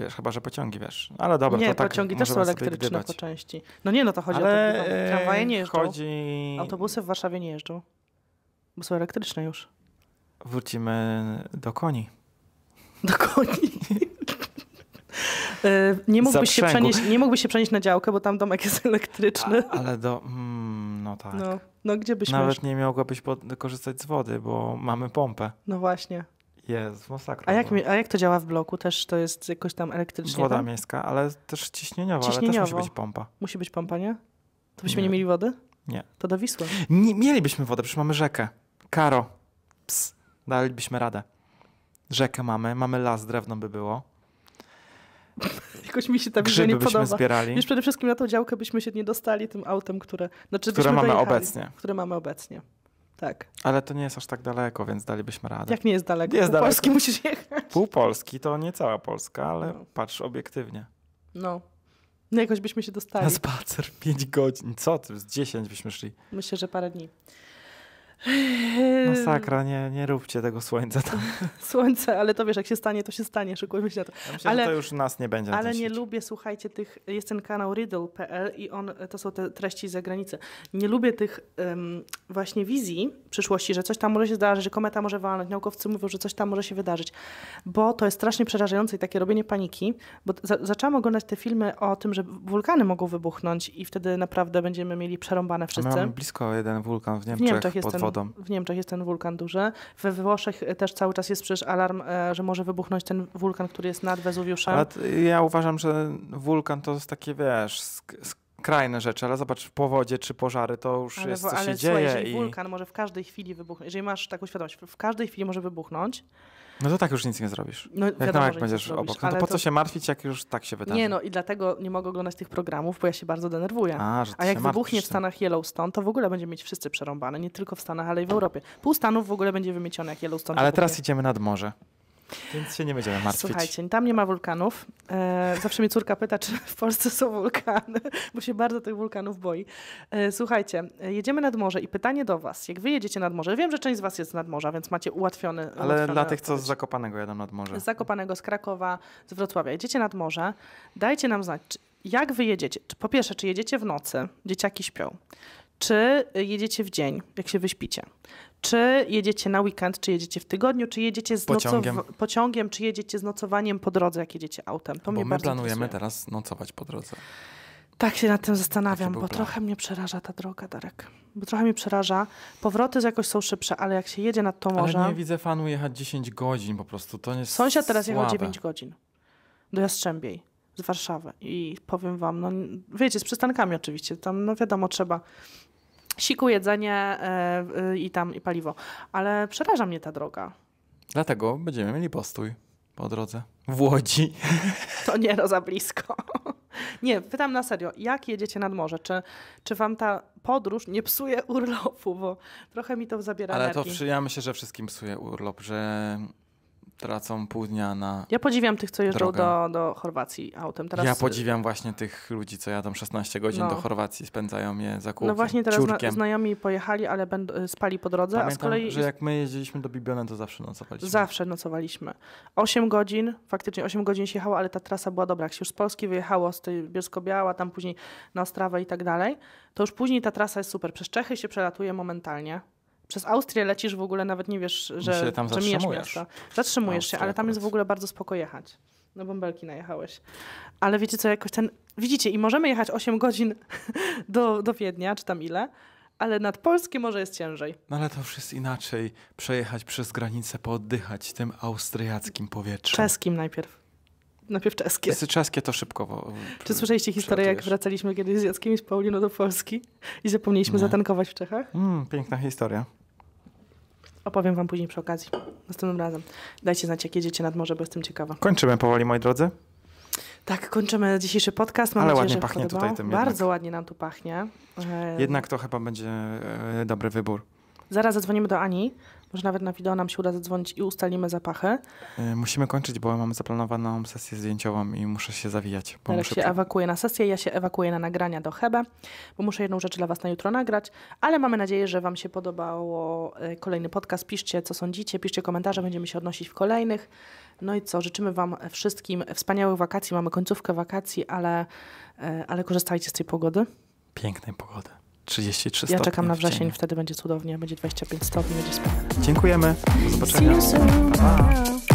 Wiesz, chyba, że pociągi, wiesz. No, ale dobra, nie, to tak pociągi też są elektryczne po części. No nie, no to chodzi Ale, o to, tramwaje nie e, jeżdżą. Chodzi... Autobusy w Warszawie nie jeżdżą, bo są elektryczne już. Wrócimy do koni. Do koni? E, nie, mógłbyś się przenieść, nie mógłbyś się przenieść na działkę, bo tam domek jest elektryczny. A, ale do... Mm, no tak. No, no gdzie byś Nawet miał... nie mogłabyś korzystać z wody, bo mamy pompę. No właśnie. Jest, masakra. A jak, a jak to działa w bloku? Też to jest jakoś tam elektrycznie? Woda tam? miejska, ale też ciśnieniowa, ciśnieniowo. ale też musi być pompa. Musi być pompa, nie? To byśmy nie, nie mieli wody? Nie. To do Wisły. Nie, mielibyśmy wodę, przecież mamy rzekę. Karo. Ps. Dalibyśmy radę. Rzekę mamy, mamy las, drewno by było. Jakoś mi się ta wizja nie podoba. Zbierali. Już przede wszystkim na tą działkę byśmy się nie dostali tym autem, które... Znaczy które mamy obecnie. Które mamy obecnie. Tak. Ale to nie jest aż tak daleko, więc dalibyśmy radę. Jak nie jest daleko? Nie jest Pół daleko. Polski musisz jechać. Pół Polski to nie cała Polska, ale no. patrz obiektywnie. No. No jakoś byśmy się dostali. Na spacer 5 godzin. Co ty? Z 10 byśmy szli. Myślę, że parę dni. Masakra, nie, nie róbcie tego słońca. Tam. Słońce, ale to wiesz, jak się stanie, to się stanie, szykujmy się na to. Ja myślę, ale, to już nas nie będzie. Ale nie lubię, słuchajcie, tych, jest ten kanał riddle.pl i on, to są te treści z zagranicy. Nie lubię tych um, właśnie wizji przyszłości, że coś tam może się zdarzyć, że kometa może walnąć, naukowcy mówią, że coś tam może się wydarzyć, bo to jest strasznie przerażające i takie robienie paniki, bo za, zaczęłam oglądać te filmy o tym, że wulkany mogą wybuchnąć i wtedy naprawdę będziemy mieli przerąbane wszyscy. A my mamy blisko jeden wulkan w Niemczech, w Niemczech pod wodą wodą. W Niemczech jest ten wulkan duży. We Włoszech też cały czas jest przecież alarm, e, że może wybuchnąć ten wulkan, który jest nad Wezuwiuszem. Ale ja uważam, że wulkan to jest takie, wiesz, skrajne rzeczy, ale zobacz, powodzie czy pożary to już ale, jest, co ale, się słuchaj, dzieje. Jeżeli i... wulkan może w każdej chwili wybuchnąć, jeżeli masz taką świadomość, w każdej chwili może wybuchnąć, no to tak już nic nie zrobisz. No, jak wiadomo, tam, jak będziesz zrobisz, obok. No to po to... co się martwić, jak już tak się wydarzy? Nie, no i dlatego nie mogę oglądać tych programów, bo ja się bardzo denerwuję. A, A jak wybuchnie w tak. Stanach Yellowstone, to w ogóle będziemy mieć wszyscy przerąbane, nie tylko w Stanach, ale i w Europie. Pół Stanów w ogóle będzie wymiecione, jak Yellowstone. Ale wybuchnie. teraz idziemy nad morze. Więc się nie będziemy martwić. Słuchajcie, tam nie ma wulkanów. E, zawsze mnie córka pyta, czy w Polsce są wulkany, bo się bardzo tych wulkanów boi. E, słuchajcie, jedziemy nad morze i pytanie do was. Jak wy jedziecie nad morze, wiem, że część z was jest nad morza, więc macie ułatwiony... Ale dla tych, co z Zakopanego jadą nad morze. Z Zakopanego, z Krakowa, z Wrocławia. Jedziecie nad morze, dajcie nam znać, jak wy jedziecie. Po pierwsze, czy jedziecie w nocy, dzieciaki śpią czy jedziecie w dzień, jak się wyśpicie. Czy jedziecie na weekend, czy jedziecie w tygodniu, czy jedziecie z pociągiem, nocow- pociągiem czy jedziecie z nocowaniem po drodze, jak jedziecie autem? To Bo mnie my planujemy teraz nocować po drodze. Tak się nad tym zastanawiam, bo plan. trochę mnie przeraża ta droga, Darek. Bo trochę mnie przeraża. Powroty jakoś są szybsze, ale jak się jedzie nad to morze... Ale nie widzę fanu jechać 10 godzin po prostu, to nie jest Sąsiad teraz słabe. jechał 9 godzin do Jastrzębiej z Warszawy i powiem wam, no wiecie, z przystankami oczywiście, tam no wiadomo, trzeba siku, jedzenie e, i tam i paliwo. Ale przeraża mnie ta droga. Dlatego będziemy mieli postój po drodze. W Łodzi. To nie no za blisko. Nie, pytam na serio, jak jedziecie nad morze? Czy, czy wam ta podróż nie psuje urlopu? Bo trochę mi to zabiera Ale energii. to ja myślę, że wszystkim psuje urlop, że tracą pół dnia na. Ja podziwiam tych, co jeżdżą do, do Chorwacji autem. Teraz... Ja podziwiam właśnie tych ludzi, co jadą 16 godzin no. do Chorwacji, spędzają je za kółkiem. No właśnie teraz ciurkiem. znajomi pojechali, ale y, spali po drodze, Pamiętam, a z kolei. że jak my jeździliśmy do Bibione, to zawsze nocowaliśmy. Zawsze nocowaliśmy. 8 godzin, faktycznie 8 godzin się jechało, ale ta trasa była dobra. Jak się już z Polski wyjechało, z tej Bielsko-Biała, tam później na Ostrawę i tak dalej, to już później ta trasa jest super. Przez Czechy się przelatuje momentalnie przez Austrię lecisz w ogóle, nawet nie wiesz, że, się tam że mijasz miasto. Zatrzymujesz Austria, się, ale tam jest w ogóle bardzo spoko jechać. No bąbelki najechałeś. Ale wiecie co, jakoś ten... Widzicie, i możemy jechać 8 godzin do, do Wiednia, czy tam ile, ale nad Polskie może jest ciężej. No ale to już jest inaczej. Przejechać przez granicę, pooddychać tym austriackim powietrzem. Czeskim najpierw. Najpierw czeskie. Jest czeskie to szybko. Czy słyszeliście historię, jak wracaliśmy kiedyś z Jackiem i z Paulino do Polski i zapomnieliśmy Nie. zatankować w Czechach? Mm, piękna historia. Opowiem Wam później przy okazji, następnym razem. Dajcie znać, jak jedziecie nad morze, bo jestem ciekawa. Kończymy powoli, moi drodzy. Tak, kończymy dzisiejszy podcast. Mam Ale nadzieję, ładnie pachnie podobało. tutaj tym Bardzo jednak. ładnie nam tu pachnie. E, jednak to chyba będzie e, dobry wybór. Zaraz zadzwonimy do Ani, może nawet na wideo nam się uda zadzwonić i ustalimy zapachy. E, musimy kończyć, bo mamy zaplanowaną sesję zdjęciową i muszę się zawijać. Bo Darek muszę się ewakuuje na sesję, ja się ewakuuję na nagrania do Hebe, bo muszę jedną rzecz dla Was na jutro nagrać, ale mamy nadzieję, że Wam się podobało e, kolejny podcast. Piszcie, co sądzicie, piszcie komentarze, będziemy się odnosić w kolejnych. No i co, życzymy Wam wszystkim wspaniałych wakacji. Mamy końcówkę wakacji, ale, e, ale korzystajcie z tej pogody. Pięknej pogody. 33 Ja czekam na wrzesień, wtedy będzie cudownie, będzie 25 stopni, będzie spokojnie. Dziękujemy, do zobaczenia.